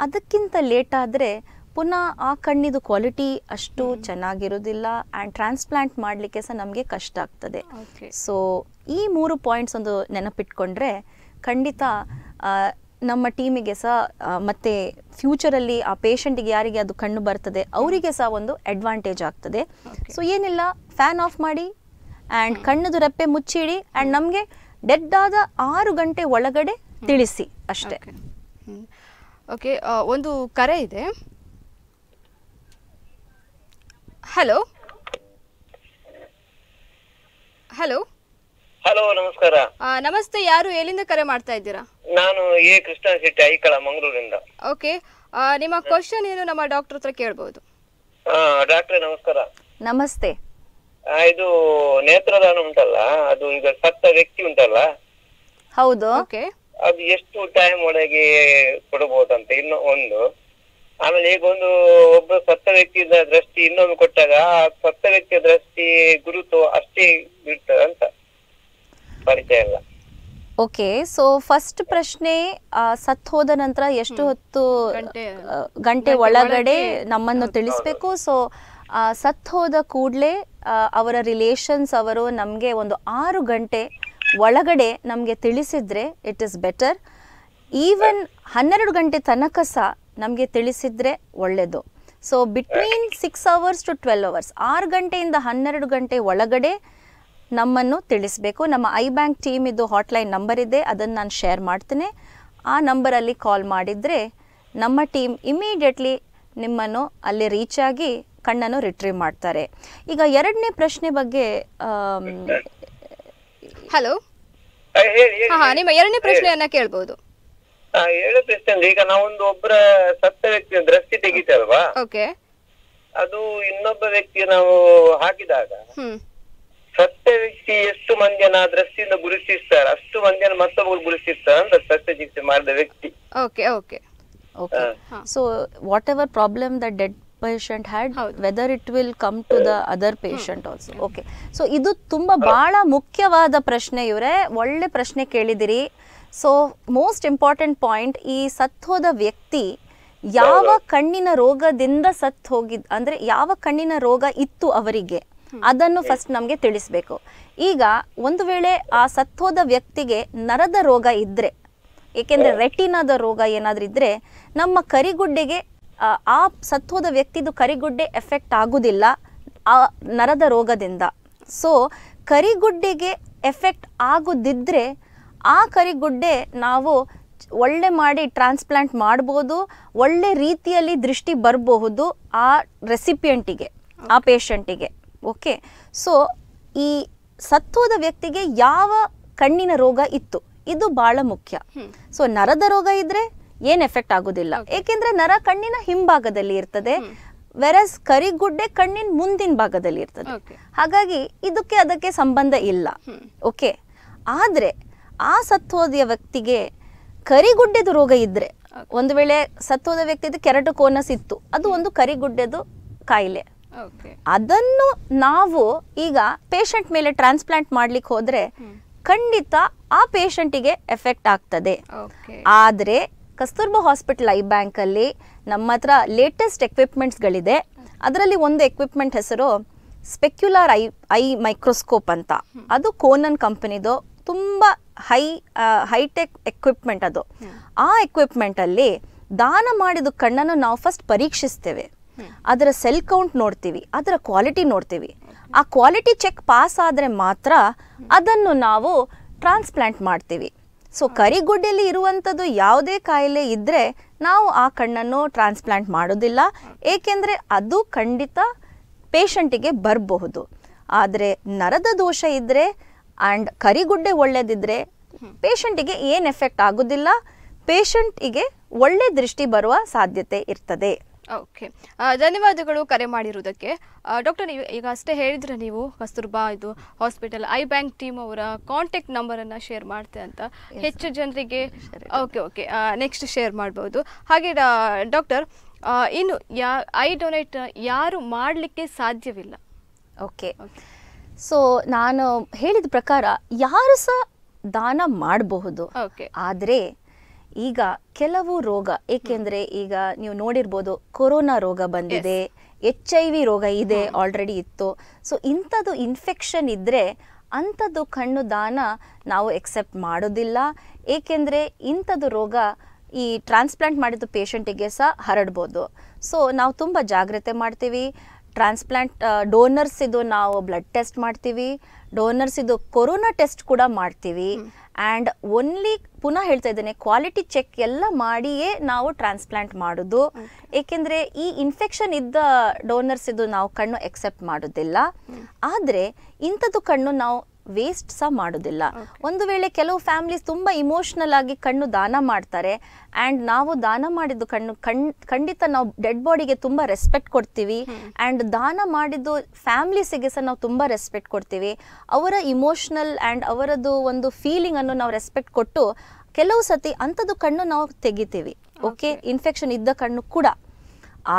ಅದಕ್ಕಿಂತ ಲೇಟ್ ಆದರೆ ಪುನಃ ಆ ಕಣ್ಣಿದು ಕ್ವಾಲಿಟಿ ಅಷ್ಟು ಚೆನ್ನಾಗಿರೋದಿಲ್ಲ ಆ್ಯಂಡ್ ಟ್ರಾನ್ಸ್ಪ್ಲಾಂಟ್ ಮಾಡಲಿಕ್ಕೆ ಸಹ ನಮಗೆ ಕಷ್ಟ ಆಗ್ತದೆ ಸೊ ಈ ಮೂರು ಪಾಯಿಂಟ್ಸ್ ಒಂದು ನೆನಪಿಟ್ಕೊಂಡ್ರೆ ಖಂಡಿತ ನಮ್ಮ ಟೀಮಿಗೆ ಸಹ ಮತ್ತೆ ಫ್ಯೂಚರಲ್ಲಿ ಆ ಪೇಷಂಟಿಗೆ ಯಾರಿಗೆ ಅದು ಕಣ್ಣು ಬರ್ತದೆ ಅವರಿಗೆ ಸಹ ಒಂದು ಅಡ್ವಾಂಟೇಜ್ ಆಗ್ತದೆ ಸೊ ಏನಿಲ್ಲ ಫ್ಯಾನ್ ಆಫ್ ಮಾಡಿ ಆ್ಯಂಡ್ ಕಣ್ಣದು ರೆಪ್ಪೆ ಮುಚ್ಚಿಡಿ ಆ್ಯಂಡ್ ನಮಗೆ ಡೆಡ್ ಆದ ಆರು ಗಂಟೆ ಒಳಗಡೆ ತಿಳಿಸಿ ಅಷ್ಟೇ ಓಕೆ ಒಂದು ಕರೆ ಇದೆ ಹಲೋ ಹಲೋ ಹಲೋ ನಮಸ್ಕಾರ ನಮಸ್ತೆ ಯಾರು ಎಲ್ಲಿಂದ ಕರೆ ಮಾಡ್ತಾ ಇದ್ದೀರಾ ನಾನು ಎ ಕೃಷ್ಣ ಶೆಟ್ಟಿ ಐಕಳ ಮಂಗಳೂರಿಂದ ಓಕೆ ನಿಮ್ಮ ಕ್ವಶನ್ ಏನು ನಮ್ಮ ಡಾಕ್ಟರ್ ಹತ್ರ ಕೇಳಬಹುದು ಡಾಕ್ಟರ್ ನಮಸ್ಕಾರ ನಮಸ್ತೆ ಆ, ಇದು ನೇತ್ರದಾನ ಉಂಟಲ್ಲ ಅದು ಈಗ ಸತ್ತ ವ್ಯಕ್ತಿ ಉಂಟಲ್ಲ ಹೌದು ಅದು ಎಷ್ಟು ಟೈಮ್ ಒಳಗೆ ಕೊಡಬಹುದಂತ ಇನ್ನು ಒಂದು ಆಮೇಲೆ ಈಗ ಒಂದು ಒಬ್ಬ ಸತ್ತ ವ್ಯಕ್ತಿಯ ದೃಷ್ಟಿ ಇನ್ನೊಂದು ಕೊಟ್ಟಾಗ ಆ ಸತ್ತ ವ್ಯಕ್ತಿಯ ದೃಷ್ಟಿ ಗುರುತು ಅಷ್ಟೇ ಅಂತ ಪರಿಚಯ ಎಲ್ಲ ಓಕೆ ಸೊ ಫಸ್ಟ್ ಪ್ರಶ್ನೆ ಆ, ಸತ್ ಹೋದ ನಂತರ ಎಷ್ಟು ಹೊತ್ತು ಗಂಟೆ- ಒಳಗಡೆ ನಮ್ಮನ್ನು ತಿಳಿಸ್ಬೇಕು ಸೊ ಸತ್ತು ಹೋದ ಕೂಡಲೇ ಅವರ ರಿಲೇಷನ್ಸ್ ಅವರು ನಮಗೆ ಒಂದು ಆರು ಗಂಟೆ ಒಳಗಡೆ ನಮಗೆ ತಿಳಿಸಿದರೆ ಇಟ್ ಇಸ್ ಬೆಟರ್ ಈವನ್ ಹನ್ನೆರಡು ಗಂಟೆ ತನಕ ಸಹ ನಮಗೆ ತಿಳಿಸಿದರೆ ಒಳ್ಳೆಯದು so between six hours to twelve hours ಆರು ಗಂಟೆಯಿಂದ ಹನ್ನೆರಡು ಗಂಟೆ ಒಳಗಡೆ ನಮ್ಮನ್ನು ತಿಳಿಸಬೇಕು ನಮ್ಮ ಐ ಬ್ಯಾಂಕ್ ಟೀಮ್ ಇದು ಹಾಟ್ಲೈನ್ ನಂಬರ್ ಇದೆ ಅದನ್ನು ನಾನು ಶೇರ್ ಮಾಡ್ತೇನೆ ಆ ನಂಬರಲ್ಲಿ ಕಾಲ್ ಮಾಡಿದರೆ ನಮ್ಮ ಟೀಮ್ ಇಮಿಡಿಯೇಟ್ಲಿ ನಿಮ್ಮನ್ನು ಅಲ್ಲಿ ರೀಚ್ ಆಗಿ ಕಣ್ಣನ್ನು ರಿಟ್ರೀವ್ ಮಾಡ್ತಾರೆ ಈಗ ಎರಡನೇ ಪ್ರಶ್ನೆ ಬಗ್ಗೆ ಹಲೋ ನಿಮ್ಮ ಎರಡನೇ ಪ್ರಶ್ನೆಯನ್ನ ಕೇಳಬಹುದು ಪ್ರಶ್ನೆ ಈಗ ನಾವೊಂದು ಒಬ್ಬರ ಸತ್ತ ವ್ಯಕ್ತಿಯ ದೃಷ್ಟಿ ತೆಗಿತೇವಲ್ವಾ ಓಕೆ ಅದು ಇನ್ನೊಬ್ಬ ವ್ಯಕ್ತಿ ನಾವು ಹಾಕಿದಾಗ ಸತ್ಯ ವ್ಯಕ್ತಿ ಎಷ್ಟು ಮಂದಿಯನ್ನ ದೃಷ್ಟಿಯಿಂದ ಗುರುತಿಸ್ತಾರೆ ಅಷ್ಟು ಮಂದಿಯನ್ನು ಮತ್ತೊಬ್ಬರು ಗುರುತಿಸ್ತಾರೆ ಅಂತ ಸತ್ಯ ಚಿಕಿತ್ಸೆ ಮಾಡಿದ ವ್ಯಕ್ತಿ okay okay okay so whatever problem the dead patient had whether it will come to the other patient also okay so ಇದು ತುಂಬ ಭಾಳ ಮುಖ್ಯವಾದ ಪ್ರಶ್ನೆ ಇವರೇ ಒಳ್ಳೆ ಪ್ರಶ್ನೆ ಕೇಳಿದಿರಿ ಸೊ ಮೋಸ್ಟ್ ಇಂಪಾರ್ಟೆಂಟ್ ಪಾಯಿಂಟ್ ಈ ಸತ್ತೋದ ವ್ಯಕ್ತಿ ಯಾವ ಕಣ್ಣಿನ ರೋಗದಿಂದ ಸತ್ತು ಹೋಗಿದ್ ಅಂದರೆ ಯಾವ ಕಣ್ಣಿನ ರೋಗ ಇತ್ತು ಅವರಿಗೆ ಅದನ್ನು ಫಸ್ಟ್ ನಮಗೆ ತಿಳಿಸ್ಬೇಕು ಈಗ ಒಂದು ವೇಳೆ ಆ ಸತ್ತೋದ ವ್ಯಕ್ತಿಗೆ ನರದ ರೋಗ ಇದ್ರೆ ಏಕೆಂದ್ರೆ ರೆಟಿನಾದ ರೋಗ ಏನಾದ್ರೂ ಇದ್ರೆ ನಮ್ಮ ಕರಿಗುಡ್ಡೆಗೆ ಆ ಸತ್ತೋದ ವ್ಯಕ್ತಿದು ಕರಿಗುಡ್ಡೆ ಎಫೆಕ್ಟ್ ಆಗುವುದಿಲ್ಲ ಆ ನರದ ರೋಗದಿಂದ ಸೊ ಕರಿಗುಡ್ಡೆಗೆ ಎಫೆಕ್ಟ್ ಆಗೋದಿದ್ದರೆ ಆ ಕರಿಗುಡ್ಡೆ ನಾವು ಒಳ್ಳೆ ಮಾಡಿ ಟ್ರಾನ್ಸ್ಪ್ಲಾಂಟ್ ಮಾಡ್ಬೋದು ಒಳ್ಳೆ ರೀತಿಯಲ್ಲಿ ದೃಷ್ಟಿ ಬರಬಹುದು ಆ ರೆಸಿಪಿಯಂಟಿಗೆ ಆ ಪೇಷಂಟಿಗೆ ಓಕೆ ಸೊ ಈ ಸತ್ತೋದ ವ್ಯಕ್ತಿಗೆ ಯಾವ ಕಣ್ಣಿನ ರೋಗ ಇತ್ತು ಇದು ಭಾಳ ಮುಖ್ಯ ಸೊ ನರದ ರೋಗ ಇದ್ದರೆ ಏನ್ ಎಫೆಕ್ಟ್ ಆಗೋದಿಲ್ಲ ಏಕೆಂದ್ರೆ ನರ ಕಣ್ಣಿನ ಹಿಂಭಾಗದಲ್ಲಿ ಇರ್ತದೆ ವೆರಸ್ ಕರಿಗುಡ್ಡೆ ಕಣ್ಣಿನ ಮುಂದಿನ ಭಾಗದಲ್ಲಿ ಇರ್ತದೆ ಹಾಗಾಗಿ ಇದಕ್ಕೆ ಅದಕ್ಕೆ ಸಂಬಂಧ ಇಲ್ಲ ಓಕೆ ಆದ್ರೆ ಆ ಸತ್ತೋದ ವ್ಯಕ್ತಿಗೆ ಕರಿಗುಡ್ಡೆದು ರೋಗ ಇದ್ರೆ ಒಂದು ವೇಳೆ ಸತ್ತೋದ ವ್ಯಕ್ತಿದು ಕೋನಸ್ ಇತ್ತು ಅದು ಒಂದು ಕರಿಗುಡ್ಡೆದು ಕಾಯಿಲೆ ಅದನ್ನು ನಾವು ಈಗ ಪೇಷಂಟ್ ಮೇಲೆ ಟ್ರಾನ್ಸ್ಪ್ಲಾಂಟ್ ಮಾಡ್ಲಿಕ್ಕೆ ಹೋದ್ರೆ ಖಂಡಿತ ಆ ಪೇಷಂಟಿಗೆ ಎಫೆಕ್ಟ್ ಆಗ್ತದೆ ಆದ್ರೆ ಕಸ್ತೂರ್ಬಾ ಹಾಸ್ಪಿಟಲ್ ಐ ಬ್ಯಾಂಕಲ್ಲಿ ನಮ್ಮ ಹತ್ರ ಲೇಟೆಸ್ಟ್ ಎಕ್ವಿಪ್ಮೆಂಟ್ಸ್ಗಳಿದೆ ಅದರಲ್ಲಿ ಒಂದು ಎಕ್ವಿಪ್ಮೆಂಟ್ ಹೆಸರು ಸ್ಪೆಕ್ಯುಲರ್ ಐ ಐ ಮೈಕ್ರೋಸ್ಕೋಪ್ ಅಂತ ಅದು ಕೋನನ್ ಕಂಪನಿದು ತುಂಬ ಹೈ ಹೈಟೆಕ್ ಎಕ್ವಿಪ್ಮೆಂಟ್ ಅದು ಆ ಎಕ್ವಿಪ್ಮೆಂಟಲ್ಲಿ ದಾನ ಮಾಡಿದ ಕಣ್ಣನ್ನು ನಾವು ಫಸ್ಟ್ ಪರೀಕ್ಷಿಸ್ತೇವೆ ಅದರ ಸೆಲ್ ಕೌಂಟ್ ನೋಡ್ತೀವಿ ಅದರ ಕ್ವಾಲಿಟಿ ನೋಡ್ತೀವಿ ಆ ಕ್ವಾಲಿಟಿ ಚೆಕ್ ಪಾಸ್ ಆದರೆ ಮಾತ್ರ ಅದನ್ನು ನಾವು ಟ್ರಾನ್ಸ್ಪ್ಲಾಂಟ್ ಮಾಡ್ತೀವಿ ಸೊ ಕರಿಗುಡ್ಡೆಯಲ್ಲಿ ಇರುವಂಥದ್ದು ಯಾವುದೇ ಕಾಯಿಲೆ ಇದ್ದರೆ ನಾವು ಆ ಕಣ್ಣನ್ನು ಟ್ರಾನ್ಸ್ಪ್ಲಾಂಟ್ ಮಾಡೋದಿಲ್ಲ ಏಕೆಂದರೆ ಅದು ಖಂಡಿತ ಪೇಷಂಟಿಗೆ ಬರಬಹುದು ಆದರೆ ನರದ ದೋಷ ಇದ್ದರೆ ಆ್ಯಂಡ್ ಕರಿಗುಡ್ಡೆ ಒಳ್ಳೆಯದಿದ್ದರೆ ಪೇಷಂಟಿಗೆ ಏನು ಎಫೆಕ್ಟ್ ಆಗೋದಿಲ್ಲ ಪೇಷಂಟಿಗೆ ಒಳ್ಳೆ ದೃಷ್ಟಿ ಬರುವ ಸಾಧ್ಯತೆ ಇರ್ತದೆ ಓಕೆ ಧನ್ಯವಾದಗಳು ಕರೆ ಮಾಡಿರುವುದಕ್ಕೆ ಡಾಕ್ಟರ್ ನೀವು ಈಗ ಅಷ್ಟೇ ಹೇಳಿದ್ರೆ ನೀವು ಕಸ್ತೂರ್ಬಾ ಇದು ಹಾಸ್ಪಿಟಲ್ ಐ ಬ್ಯಾಂಕ್ ಟೀಮ್ ಅವರ ಕಾಂಟ್ಯಾಕ್ಟ್ ನಂಬರನ್ನು ಶೇರ್ ಮಾಡ್ತೆ ಅಂತ ಹೆಚ್ಚು ಜನರಿಗೆ ಓಕೆ ಓಕೆ ನೆಕ್ಸ್ಟ್ ಶೇರ್ ಮಾಡ್ಬೋದು ಹಾಗೆ ಡಾಕ್ಟರ್ ಇನ್ನು ಯಾ ಐ ಡೊನೇಟ್ ಯಾರು ಮಾಡಲಿಕ್ಕೆ ಸಾಧ್ಯವಿಲ್ಲ ಓಕೆ ಸೊ ನಾನು ಹೇಳಿದ ಪ್ರಕಾರ ಯಾರು ಸಹ ದಾನ ಮಾಡಬಹುದು ಆದರೆ ಈಗ ಕೆಲವು ರೋಗ ಏಕೆಂದ್ರೆ ಈಗ ನೀವು ನೋಡಿರ್ಬೋದು ಕೊರೋನಾ ರೋಗ ಬಂದಿದೆ ಎಚ್ ಐ ವಿ ರೋಗ ಇದೆ ಆಲ್ರೆಡಿ ಇತ್ತು ಸೊ ಇಂಥದ್ದು ಇನ್ಫೆಕ್ಷನ್ ಇದ್ದರೆ ಅಂಥದ್ದು ಕಣ್ಣು ದಾನ ನಾವು ಎಕ್ಸೆಪ್ಟ್ ಮಾಡೋದಿಲ್ಲ ಏಕೆಂದರೆ ಇಂಥದ್ದು ರೋಗ ಈ ಟ್ರಾನ್ಸ್ಪ್ಲಾಂಟ್ ಮಾಡಿದ ಪೇಷಂಟಿಗೆ ಸಹ ಹರಡ್ಬೋದು ಸೊ ನಾವು ತುಂಬ ಜಾಗ್ರತೆ ಮಾಡ್ತೀವಿ ಟ್ರಾನ್ಸ್ಪ್ಲಾಂಟ್ ಡೋನರ್ಸ್ ಇದು ನಾವು ಬ್ಲಡ್ ಟೆಸ್ಟ್ ಮಾಡ್ತೀವಿ ಡೋನರ್ಸ್ ಇದು ಕೊರೋನಾ ಟೆಸ್ಟ್ ಕೂಡ ಮಾಡ್ತೀವಿ ಆ್ಯಂಡ್ ಓನ್ಲಿ ಪುನಃ ಹೇಳ್ತಾ ಇದ್ದೇನೆ ಕ್ವಾಲಿಟಿ ಚೆಕ್ ಎಲ್ಲ ಮಾಡಿಯೇ ನಾವು ಟ್ರಾನ್ಸ್ಪ್ಲಾಂಟ್ ಮಾಡೋದು ಏಕೆಂದರೆ ಈ ಇನ್ಫೆಕ್ಷನ್ ಇದ್ದ ಡೋನರ್ಸ್ ಇದು ನಾವು ಕಣ್ಣು ಎಕ್ಸೆಪ್ಟ್ ಮಾಡೋದಿಲ್ಲ ಆದರೆ ಇಂಥದ್ದು ಕಣ್ಣು ನಾವು ವೇಸ್ಟ್ ಸಹ ಮಾಡೋದಿಲ್ಲ ಒಂದು ವೇಳೆ ಕೆಲವು ಫ್ಯಾಮಿಲೀಸ್ ತುಂಬ ಇಮೋಷ್ನಲ್ ಆಗಿ ಕಣ್ಣು ದಾನ ಮಾಡ್ತಾರೆ ಆ್ಯಂಡ್ ನಾವು ದಾನ ಮಾಡಿದ್ದು ಕಣ್ಣು ಕಣ್ ಖಂಡಿತ ನಾವು ಡೆಡ್ ಬಾಡಿಗೆ ತುಂಬ ರೆಸ್ಪೆಕ್ಟ್ ಕೊಡ್ತೀವಿ ಆ್ಯಂಡ್ ದಾನ ಮಾಡಿದ್ದು ಫ್ಯಾಮ್ಲೀಸಿಗೆ ಸಹ ನಾವು ತುಂಬ ರೆಸ್ಪೆಕ್ಟ್ ಕೊಡ್ತೀವಿ ಅವರ ಇಮೋಷ್ನಲ್ ಆ್ಯಂಡ್ ಅವರದ್ದು ಒಂದು ಫೀಲಿಂಗನ್ನು ನಾವು ರೆಸ್ಪೆಕ್ಟ್ ಕೊಟ್ಟು ಕೆಲವು ಸತಿ ಅಂಥದ್ದು ಕಣ್ಣು ನಾವು ತೆಗಿತೀವಿ ಓಕೆ ಇನ್ಫೆಕ್ಷನ್ ಇದ್ದ ಕಣ್ಣು ಕೂಡ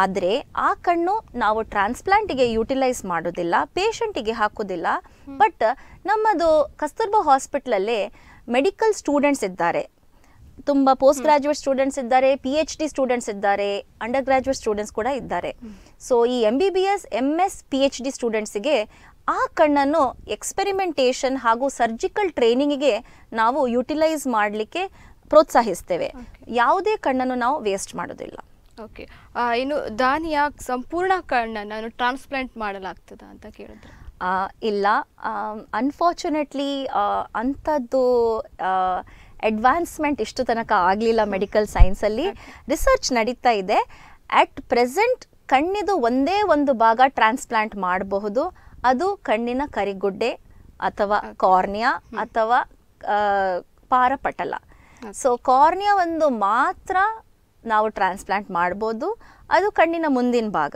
ಆದರೆ ಆ ಕಣ್ಣು ನಾವು ಟ್ರಾನ್ಸ್ಪ್ಲಾಂಟಿಗೆ ಯೂಟಿಲೈಸ್ ಮಾಡೋದಿಲ್ಲ ಪೇಷಂಟಿಗೆ ಹಾಕೋದಿಲ್ಲ ಬಟ್ ನಮ್ಮದು ಕಸ್ತೂರ್ಬಾ ಹಾಸ್ಪಿಟ್ಲಲ್ಲೇ ಮೆಡಿಕಲ್ ಸ್ಟೂಡೆಂಟ್ಸ್ ಇದ್ದಾರೆ ತುಂಬ ಪೋಸ್ಟ್ ಗ್ರಾಜುಯೇಟ್ ಸ್ಟೂಡೆಂಟ್ಸ್ ಇದ್ದಾರೆ ಪಿ ಎಚ್ ಡಿ ಸ್ಟೂಡೆಂಟ್ಸ್ ಇದ್ದಾರೆ ಅಂಡರ್ ಗ್ರಾಜುಯೇಟ್ ಸ್ಟೂಡೆಂಟ್ಸ್ ಕೂಡ ಇದ್ದಾರೆ ಸೊ ಈ M B B S M S P H D ಸ್ಟೂಡೆಂಟ್ಸಿಗೆ ಆ ಕಣ್ಣನ್ನು ಎಕ್ಸ್ಪೆರಿಮೆಂಟೇಷನ್ ಹಾಗೂ ಸರ್ಜಿಕಲ್ ಟ್ರೈನಿಂಗಿಗೆ ನಾವು ಯುಟಿಲೈಸ್ ಮಾಡಲಿಕ್ಕೆ ಪ್ರೋತ್ಸಾಹಿಸ್ತೇವೆ ಯಾವುದೇ ಕಣ್ಣನ್ನು ನಾವು ವೇಸ್ಟ್ ಮಾಡೋದಿಲ್ಲ ಓಕೆ ಇನ್ನು ದಾನಿಯ ಸಂಪೂರ್ಣ ಕಣ್ಣನ್ನು ಟ್ರಾನ್ಸ್ಪ್ಲಾಂಟ್ ಮಾಡಲಾಗ್ತದ ಅಂತ ಕೇಳಿದ್ರೆ ಇಲ್ಲ ಅನ್ಫಾರ್ಚುನೇಟ್ಲಿ ಅಂಥದ್ದು ಅಡ್ವಾನ್ಸ್ಮೆಂಟ್ ಇಷ್ಟು ತನಕ ಆಗಲಿಲ್ಲ ಮೆಡಿಕಲ್ ಸೈನ್ಸಲ್ಲಿ ರಿಸರ್ಚ್ ನಡೀತಾ ಇದೆ ಅಟ್ ಪ್ರೆಸೆಂಟ್ ಕಣ್ಣಿದು ಒಂದೇ ಒಂದು ಭಾಗ ಟ್ರಾನ್ಸ್ಪ್ಲಾಂಟ್ ಮಾಡಬಹುದು ಅದು ಕಣ್ಣಿನ ಕರಿಗುಡ್ಡೆ ಅಥವಾ ಕಾರ್ನಿಯಾ ಅಥವಾ ಪಾರಪಟಲ ಸೊ ಕಾರ್ನಿಯಾ ಒಂದು ಮಾತ್ರ ನಾವು ಟ್ರಾನ್ಸ್ಪ್ಲಾಂಟ್ ಮಾಡ್ಬೋದು ಅದು ಕಣ್ಣಿನ ಮುಂದಿನ ಭಾಗ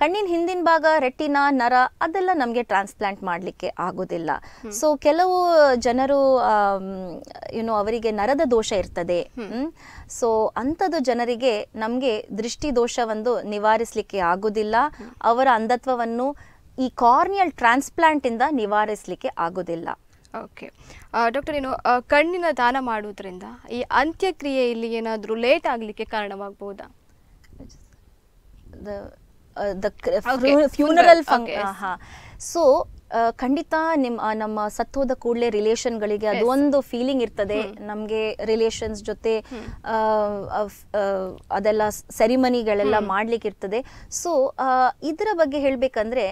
ಕಣ್ಣಿನ ಹಿಂದಿನ ಭಾಗ ರೆಟಿನಾ ನರ ಅದೆಲ್ಲ ನಮಗೆ ಟ್ರಾನ್ಸ್ಪ್ಲಾಂಟ್ ಮಾಡಲಿಕ್ಕೆ ಆಗೋದಿಲ್ಲ ಸೊ ಕೆಲವು ಜನರು ಏನು ಅವರಿಗೆ ನರದ ದೋಷ ಇರ್ತದೆ ಸೊ ಅಂಥದ್ದು ಜನರಿಗೆ ನಮಗೆ ದೃಷ್ಟಿ ದೋಷವನ್ನು ನಿವಾರಿಸಲಿಕ್ಕೆ ಆಗೋದಿಲ್ಲ ಅವರ ಅಂಧತ್ವವನ್ನು ಈ ಕಾರ್ನಿಯಲ್ ಟ್ರಾನ್ಸ್ಪ್ಲಾಂಟಿಂದ ನಿವಾರಿಸಲಿಕ್ಕೆ ಆಗೋದಿಲ್ಲ ಓಕೆ ಡಾಕ್ಟರ್ ಏನು ಕಣ್ಣಿನ ದಾನ ಮಾಡೋದ್ರಿಂದ ಈ ಅಂತ್ಯಕ್ರಿಯೆಯಲ್ಲಿ ಏನಾದರೂ ಲೇಟ್ ಆಗಲಿಕ್ಕೆ ಕಾರಣವಾಗಬಹುದಾ ಫ್ಯೂನರಲ್ ಸೊ ಖಂಡಿತ ನಿಮ್ಮ ನಮ್ಮ ಸತ್ತೋದ ಕೂಡಲೇ ರಿಲೇಷನ್ಗಳಿಗೆ ಅದೊಂದು ಫೀಲಿಂಗ್ ಇರ್ತದೆ ನಮಗೆ ರಿಲೇಷನ್ಸ್ ಜೊತೆ ಅದೆಲ್ಲ ಸೆರಿಮನಿಗಳೆಲ್ಲ ಮಾಡ್ಲಿಕ್ಕೆ ಇರ್ತದೆ ಸೊ ಇದರ ಬಗ್ಗೆ ಹೇಳಬೇಕಂದ್ರೆ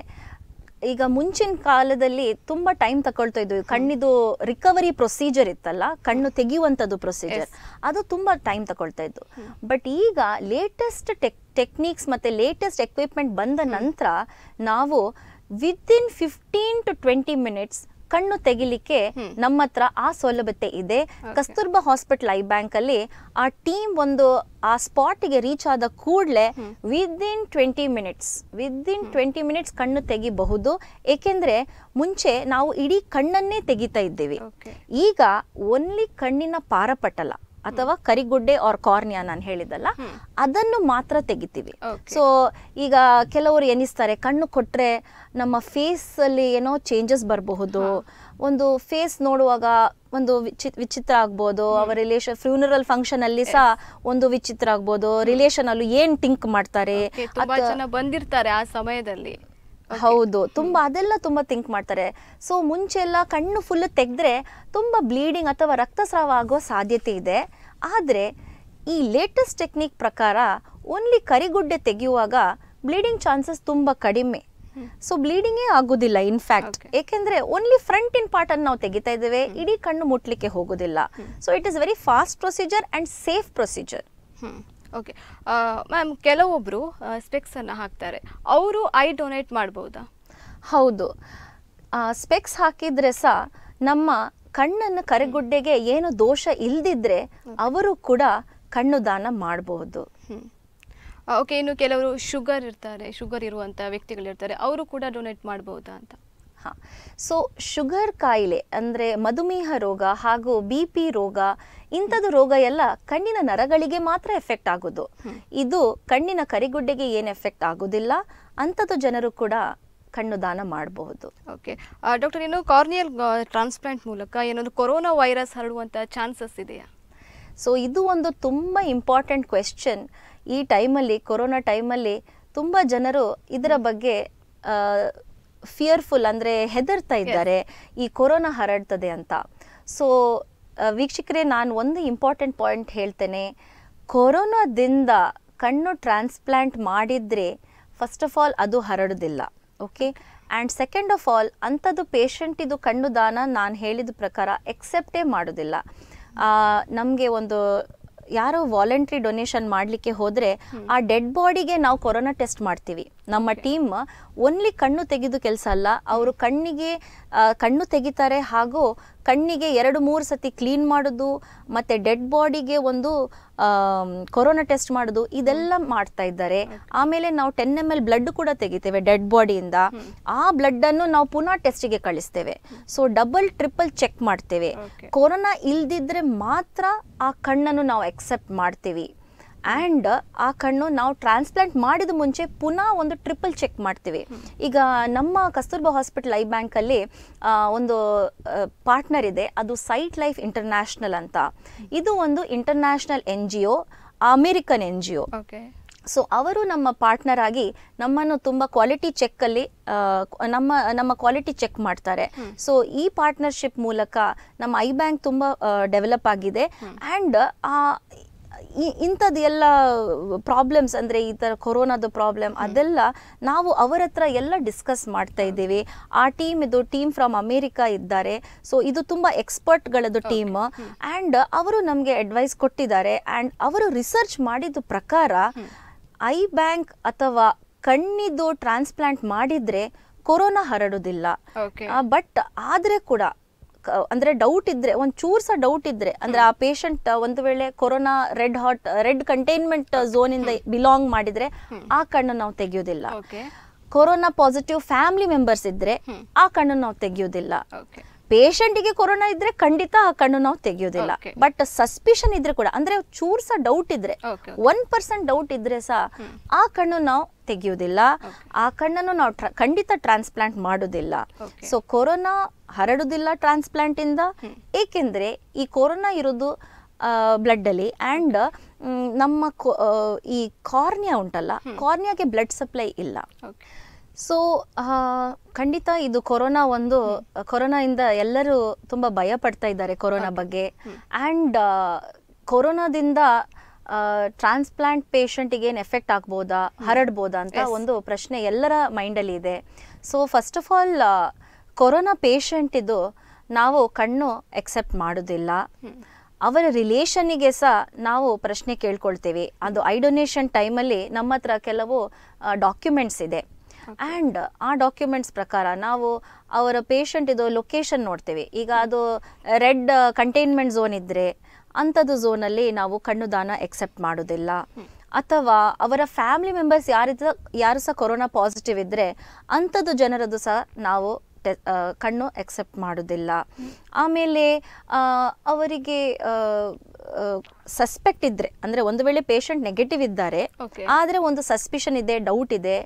ಈಗ ಮುಂಚಿನ ಕಾಲದಲ್ಲಿ ತುಂಬಾ ಟೈಮ್ ತಗೊಳ್ತಾ ಇದ್ವಿ ಕಣ್ಣಿದು ರಿಕವರಿ ಪ್ರೊಸೀಜರ್ ಇತ್ತಲ್ಲ ಕಣ್ಣು ತೆಗೆಯುವಂಥದ್ದು ಪ್ರೊಸೀಜರ್ ಅದು ತುಂಬಾ ಟೈಮ್ ತಗೊಳ್ತಾ ಇದ್ದು ಬಟ್ ಈಗ ಲೇಟೆಸ್ಟ್ ಟೆಕ್ ಟೆಕ್ನಿಕ್ಸ್ ಮತ್ತೆ ಲೇಟೆಸ್ಟ್ ಎಕ್ವಿಪ್ಮೆಂಟ್ ಬಂದ ನಂತರ ನಾವು within fifteen to twenty minutes ಕಣ್ಣು ತೆಗಿಲಿಕ್ಕೆ ನಮ್ಮ ಹತ್ರ ಆ ಸೌಲಭ್ಯತೆ ಇದೆ ಕಸ್ತೂರ್ಬಾ ಹಾಸ್ಪಿಟಲ್ ಐ ಬ್ಯಾಂಕ್ ಅಲ್ಲಿ ಆ ಟೀಮ್ ಒಂದು ಆ ಸ್ಪಾಟ್ ಗೆ ರೀಚ್ ಆದ ಕೂಡಲೇ within twenty minutes in twenty minutes ಕಣ್ಣು ತೆಗಿಬಹುದು ಏಕೆಂದ್ರೆ ಮುಂಚೆ ನಾವು ಇಡೀ ಕಣ್ಣನ್ನೇ ತೆಗಿತಾ ಇದ್ದೀವಿ ಈಗ ಓನ್ಲಿ ಕಣ್ಣಿನ ಪಾರಪಟ್ಟಲ್ಲ ಅಥವಾ ಕರಿಗುಡ್ಡೆ ಆರ್ ಕಾರ್ನಿಯಾ ನಾನು ಹೇಳಿದಲ್ಲ ಅದನ್ನು ಮಾತ್ರ ತೆಗಿತೀವಿ ಸೊ ಈಗ ಕೆಲವರು ಎನಿಸ್ತಾರೆ ಕಣ್ಣು ಕೊಟ್ಟರೆ ನಮ್ಮ ಫೇಸ್ ಅಲ್ಲಿ ಏನೋ ಚೇಂಜಸ್ ಬರಬಹುದು ಒಂದು ಫೇಸ್ ನೋಡುವಾಗ ಒಂದು ವಿಚಿತ್ರ ಆಗ್ಬೋದು ಅವರ ರಿಲೇಷನ್ ಫ್ಯೂನರಲ್ ಫಂಕ್ಷನ್ ಅಲ್ಲಿ ಸಹ ಒಂದು ವಿಚಿತ್ರ ಆಗ್ಬೋದು ರಿಲೇಷನ್ ಅಲ್ಲೂ ಏನ್ ಟಿಂಕ್ ಮಾಡ್ತಾರೆ ಬಂದಿರ್ತಾರೆ ಆ ಸಮಯದಲ್ಲಿ ಹೌದು ತುಂಬಾ ಅದೆಲ್ಲ ತುಂಬಾ ಥಿಂಕ್ ಮಾಡ್ತಾರೆ ಸೊ ಮುಂಚೆ ಎಲ್ಲ ಕಣ್ಣು ಫುಲ್ ತೆಗೆದ್ರೆ ತುಂಬಾ ಬ್ಲೀಡಿಂಗ್ ಅಥವಾ ರಕ್ತಸ್ರಾವ ಆಗೋ ಸಾಧ್ಯತೆ ಇದೆ ಆದರೆ ಈ ಲೇಟೆಸ್ಟ್ ಟೆಕ್ನಿಕ್ ಪ್ರಕಾರ ಓನ್ಲಿ ಕರಿಗುಡ್ಡೆ ತೆಗೆಯುವಾಗ ಬ್ಲೀಡಿಂಗ್ ಚಾನ್ಸಸ್ ತುಂಬ ಕಡಿಮೆ ಸೊ ಬ್ಲೀಡಿಂಗೇ ಆಗೋದಿಲ್ಲ ಇನ್ಫ್ಯಾಕ್ಟ್ ಏಕೆಂದರೆ ಓನ್ಲಿ ಫ್ರಂಟ್ ಇನ್ ಪಾರ್ಟ್ ಅನ್ನು ನಾವು ತೆಗಿತಾ ಇದ್ದೇವೆ ಇಡೀ ಕಣ್ಣು ಮುಟ್ಲಿಕ್ಕೆ ಹೋಗೋದಿಲ್ಲ so it is very fast procedure and safe procedure okay ma'am uh, ಕೆಲವೊಬ್ಬರು ಸ್ಪೆಕ್ಸನ್ನು uh, ಹಾಕ್ತಾರೆ ಅವರು ಐ ಡೊನೇಟ್ ಮಾಡ್ಬೋದಾ ಹೌದು ಸ್ಪೆಕ್ಸ್ ಹಾಕಿದ್ರೆ ಸಹ ನಮ್ಮ ಕಣ್ಣನ್ನು ಕರೆಗುಡ್ಡೆಗೆ ಏನು ದೋಷ ಇಲ್ದಿದ್ರೆ ಅವರು ಕೂಡ ಕಣ್ಣು ದಾನ ಮಾಡಬಹುದು ಓಕೆ uh, ಇನ್ನು ಕೆಲವರು ಶುಗರ್ ಇರ್ತಾರೆ ಶುಗರ್ ಇರುವಂಥ ವ್ಯಕ್ತಿಗಳಿರ್ತಾರೆ ಅವರು ಕೂಡ ಡೊನೇಟ್ ಮಾಡಬಹುದಾ ಅಂತ ಹಾ ಸೊ ಶುಗರ್ ಕಾಯಿಲೆ ಅಂದರೆ ಮಧುಮೇಹ ರೋಗ ಹಾಗೂ ಬಿ ಪಿ ರೋಗ ಇಂಥದ್ದು ರೋಗ ಎಲ್ಲ ಕಣ್ಣಿನ ನರಗಳಿಗೆ ಮಾತ್ರ ಎಫೆಕ್ಟ್ ಆಗೋದು ಇದು ಕಣ್ಣಿನ ಕರಿಗುಡ್ಡೆಗೆ ಏನು ಎಫೆಕ್ಟ್ ಆಗೋದಿಲ್ಲ ಅಂಥದ್ದು ಜನರು ಕೂಡ ಕಣ್ಣು ದಾನ ಮಾಡಬಹುದು ಓಕೆ ಡಾಕ್ಟರ್ ಏನು ಕಾರ್ನಿಯಲ್ ಟ್ರಾನ್ಸ್ಪ್ಲಾಂಟ್ ಮೂಲಕ ಏನಾದರೂ ಕೊರೋನಾ ವೈರಸ್ ಹರಡುವಂಥ ಚಾನ್ಸಸ್ ಇದೆಯಾ ಸೊ ಇದು ಒಂದು ತುಂಬ ಇಂಪಾರ್ಟೆಂಟ್ ಕ್ವೆಶ್ಚನ್ ಈ ಟೈಮಲ್ಲಿ ಕೊರೋನಾ ಟೈಮಲ್ಲಿ ತುಂಬ ಜನರು ಇದರ ಬಗ್ಗೆ ಫಿಯರ್ಫುಲ್ ಅಂದರೆ ಹೆದರ್ತಾ ಇದ್ದಾರೆ ಈ ಕೊರೋನಾ ಹರಡ್ತದೆ ಅಂತ ಸೊ ವೀಕ್ಷಕರೇ ನಾನು ಒಂದು ಇಂಪಾರ್ಟೆಂಟ್ ಪಾಯಿಂಟ್ ಹೇಳ್ತೇನೆ ಕೊರೋನಾದಿಂದ ಕಣ್ಣು ಟ್ರಾನ್ಸ್ಪ್ಲಾಂಟ್ ಮಾಡಿದರೆ ಫಸ್ಟ್ ಆಫ್ ಆಲ್ ಅದು ಹರಡೋದಿಲ್ಲ okay and second of all ಅಂಥದ್ದು ಪೇಷಂಟಿದು ಕಣ್ಣು ದಾನ ನಾನು ಹೇಳಿದ ಪ್ರಕಾರ ಎಕ್ಸೆಪ್ಟೇ ಮಾಡೋದಿಲ್ಲ ನಮಗೆ ಒಂದು ಯಾರೋ ವಾಲಂಟ್ರಿ ಡೊನೇಷನ್ ಮಾಡಲಿಕ್ಕೆ ಹೋದರೆ ಆ ಡೆಡ್ ಬಾಡಿಗೆ ನಾವು ಕೊರೋನಾ ಟೆಸ್ಟ್ ಮಾಡ್ತೀವಿ ನಮ್ಮ ಟೀಮ್ ಓನ್ಲಿ ಕಣ್ಣು ತೆಗೆದು ಕೆಲಸ ಅಲ್ಲ ಅವರು ಕಣ್ಣಿಗೆ ಕಣ್ಣು ತೆಗಿತಾರೆ ಹಾಗೂ ಕಣ್ಣಿಗೆ ಎರಡು ಮೂರು ಸತಿ ಕ್ಲೀನ್ ಮಾಡೋದು ಮತ್ತು ಡೆಡ್ ಬಾಡಿಗೆ ಒಂದು ಕೊರೋನಾ ಟೆಸ್ಟ್ ಮಾಡೋದು ಇದೆಲ್ಲ ಮಾಡ್ತಾ ಇದ್ದಾರೆ ಆಮೇಲೆ ನಾವು ಟೆನ್ ಎಮ್ ಎಲ್ ಬ್ಲಡ್ ಕೂಡ ತೆಗಿತೇವೆ ಡೆಡ್ ಬಾಡಿಯಿಂದ ಆ ಬ್ಲಡ್ಡನ್ನು ನಾವು ಪುನಃ ಟೆಸ್ಟಿಗೆ ಕಳಿಸ್ತೇವೆ ಸೊ ಡಬಲ್ ಟ್ರಿಪಲ್ ಚೆಕ್ ಮಾಡ್ತೇವೆ ಕೊರೋನಾ ಇಲ್ದಿದ್ರೆ ಮಾತ್ರ ಆ ಕಣ್ಣನ್ನು ನಾವು ಎಕ್ಸೆಪ್ಟ್ ಮಾಡ್ತೀವಿ ಆ್ಯಂಡ್ ಆ ಕಣ್ಣು ನಾವು ಟ್ರಾನ್ಸ್ಪ್ಲಾಂಟ್ ಮಾಡಿದ ಮುಂಚೆ ಪುನಃ ಒಂದು ಟ್ರಿಪಲ್ ಚೆಕ್ ಮಾಡ್ತೀವಿ ಈಗ ನಮ್ಮ ಕಸ್ತೂರ್ಬಾ ಹಾಸ್ಪಿಟಲ್ ಐ ಬ್ಯಾಂಕಲ್ಲಿ ಒಂದು ಪಾರ್ಟ್ನರ್ ಇದೆ ಅದು ಸೈಟ್ ಲೈಫ್ ಇಂಟರ್ನ್ಯಾಷನಲ್ ಅಂತ ಇದು ಒಂದು international N G O American N G O so ಅವರು ನಮ್ಮ ಪಾರ್ಟ್ನರ್ ಆಗಿ ನಮ್ಮನ್ನು ತುಂಬ ಕ್ವಾಲಿಟಿ ಚೆಕ್ಕಲ್ಲಿ ನಮ್ಮ ನಮ್ಮ ಕ್ವಾಲಿಟಿ ಚೆಕ್ ಮಾಡ್ತಾರೆ ಸೊ ಈ ಪಾರ್ಟ್ನರ್ಶಿಪ್ ಮೂಲಕ ನಮ್ಮ ಐ ಬ್ಯಾಂಕ್ ತುಂಬ ಡೆವಲಪ್ ಆಗಿದೆ ಆ್ಯಂಡ್ ಈ ಇಂಥದ್ದು ಎಲ್ಲ ಪ್ರಾಬ್ಲಮ್ಸ್ ಅಂದರೆ ಈ ಥರ ಕೊರೋನಾದ ಪ್ರಾಬ್ಲಮ್ ಅದೆಲ್ಲ ನಾವು ಅವರ ಹತ್ರ ಎಲ್ಲ ಡಿಸ್ಕಸ್ ಮಾಡ್ತಾ ಇದ್ದೀವಿ ಆ ಟೀಮ್ ಇದು ಟೀಮ್ ಫ್ರಮ್ ಅಮೇರಿಕಾ ಇದ್ದಾರೆ ಸೊ ಇದು ತುಂಬ ಎಕ್ಸ್ಪರ್ಟ್ಗಳದ್ದು ಟೀಮ್ ಆ್ಯಂಡ್ ಅವರು ನಮಗೆ ಅಡ್ವೈಸ್ ಕೊಟ್ಟಿದ್ದಾರೆ ಆ್ಯಂಡ್ ಅವರು ರಿಸರ್ಚ್ ಮಾಡಿದ ಪ್ರಕಾರ ಐ ಬ್ಯಾಂಕ್ ಅಥವಾ ಕಣ್ಣಿದು ಟ್ರಾನ್ಸ್ಪ್ಲಾಂಟ್ ಮಾಡಿದರೆ ಕೊರೋನಾ ಹರಡೋದಿಲ್ಲ ಬಟ್ ಆದರೆ ಕೂಡ ಅಂದ್ರೆ ಡೌಟ್ ಇದ್ರೆ ಒಂದು ಚೂರು ಸಹ ಡೌಟ್ ಇದ್ರೆ ಅಂದ್ರೆ ಆ ಪೇಷಂಟ್ ಒಂದು ವೇಳೆ corona red hot red containment ಇಂದ ಬಿಲಾಂಗ್ ಮಾಡಿದ್ರೆ ಆ ಕಣ್ಣು ನಾವು ತೆಗೆಯೋದಿಲ್ಲ ಕೊರೋನಾ ಪಾಸಿಟಿವ್ ಫ್ಯಾಮಿಲಿ ಮೆಂಬರ್ಸ್ ಇದ್ರೆ ಆ ಕಣ್ಣು ನಾವು ತೆಗೆಯೋದಿಲ್ಲ ಗೆ ಕೊರೋನಾ ಇದ್ರೆ ಖಂಡಿತ ಆ ಕಣ್ಣು ನಾವು ತೆಗೆಯೋದಿಲ್ಲ ಬಟ್ ಸಸ್ಪಿಷನ್ ಇದ್ರೆ ಕೂಡ ಅಂದ್ರೆ ಚೂರ್ ಸಹ ಡೌಟ್ ಇದ್ರೆ ಒನ್ ಪರ್ಸೆಂಟ್ ಡೌಟ್ ಇದ್ರೆ ಸಹ ಆ ಕಣ್ಣು ನಾವು ತೆಗೆಯೋದಿಲ್ಲ ಆ ಕಣ್ಣನ್ನು ನಾವು ಖಂಡಿತ ಟ್ರಾನ್ಸ್ಪ್ಲಾಂಟ್ ಮಾಡೋದಿಲ್ಲ ಸೊ ಕೊರೋನಾ ಹರಡುದಿಲ್ಲ ಟ್ರಾನ್ಸ್ಪ್ಲಾಂಟ್ ಇಂದ ಏಕೆಂದ್ರೆ ಈ ಕೊರೋನಾ ಇರೋದು ಬ್ಲಡ್ ಅಲ್ಲಿ ಅಂಡ್ ನಮ್ಮ ಈ ಕಾರ್ನಿಯಾ ಉಂಟಲ್ಲ ಕಾರ್ನಿಯಾಗೆ ಬ್ಲಡ್ ಸಪ್ಲೈ ಇಲ್ಲ ಸೊ ಖಂಡಿತ ಇದು ಕೊರೋನಾ ಒಂದು ಕೊರೋನಾ ಇಂದ ಎಲ್ಲರೂ ತುಂಬಾ ಭಯ ಪಡ್ತಾ ಇದ್ದಾರೆ ಕೊರೋನಾ ಬಗ್ಗೆ ಆ್ಯಂಡ್ ಕೊರೋನಾದಿಂದ ಟ್ರಾನ್ಸ್ಪ್ಲಾಂಟ್ ಪೇಷಂಟಿಗೆ ಏನು ಎಫೆಕ್ಟ್ ಆಗ್ಬೋದಾ ಹರಡ್ಬೋದಾ ಅಂತ ಒಂದು ಪ್ರಶ್ನೆ ಎಲ್ಲರ ಮೈಂಡಲ್ಲಿ ಇದೆ so first of all corona patient ಇದು ನಾವು ಕಣ್ಣು ಎಕ್ಸೆಪ್ಟ್ ಮಾಡೋದಿಲ್ಲ ಅವರ ರಿಲೇಷನಿಗೆ ಸಹ ನಾವು ಪ್ರಶ್ನೆ ಕೇಳ್ಕೊಳ್ತೀವಿ ಅದು ಐ ಟೈಮಲ್ಲಿ ನಮ್ಮ ಹತ್ರ ಕೆಲವು ಡಾಕ್ಯುಮೆಂಟ್ಸ್ ಇದೆ ಆ್ಯಂಡ್ ಆ ಡಾಕ್ಯುಮೆಂಟ್ಸ್ ಪ್ರಕಾರ ನಾವು ಅವರ ಪೇಷಂಟ್ ಇದು ಲೊಕೇಶನ್ ನೋಡ್ತೇವೆ ಈಗ ಅದು ರೆಡ್ ಕಂಟೈನ್ಮೆಂಟ್ ಝೋನ್ ಇದ್ದರೆ ಅಂಥದ್ದು ಝೋನಲ್ಲಿ ನಾವು ಕಣ್ಣು ದಾನ ಎಕ್ಸೆಪ್ಟ್ ಮಾಡೋದಿಲ್ಲ ಅಥವಾ ಅವರ ಫ್ಯಾಮಿಲಿ ಮೆಂಬರ್ಸ್ ಯಾರಿದ ಯಾರು ಸಹ ಕೊರೋನಾ ಪಾಸಿಟಿವ್ ಇದ್ದರೆ ಅಂಥದ್ದು ಜನರದ್ದು ಸಹ ನಾವು ಕಣ್ಣು ಎಕ್ಸೆಪ್ಟ್ ಮಾಡೋದಿಲ್ಲ ಆಮೇಲೆ ಅವರಿಗೆ ಸಸ್ಪೆಕ್ಟ್ ಇದ್ರೆ ಅಂದ್ರೆ ಒಂದು ವೇಳೆ ಪೇಷಂಟ್ ನೆಗೆಟಿವ್ ಇದ್ದಾರೆ ಆದ್ರೆ ಒಂದು ಸಸ್ಪಿಷನ್ ಇದೆ ಡೌಟ್ ಇದೆ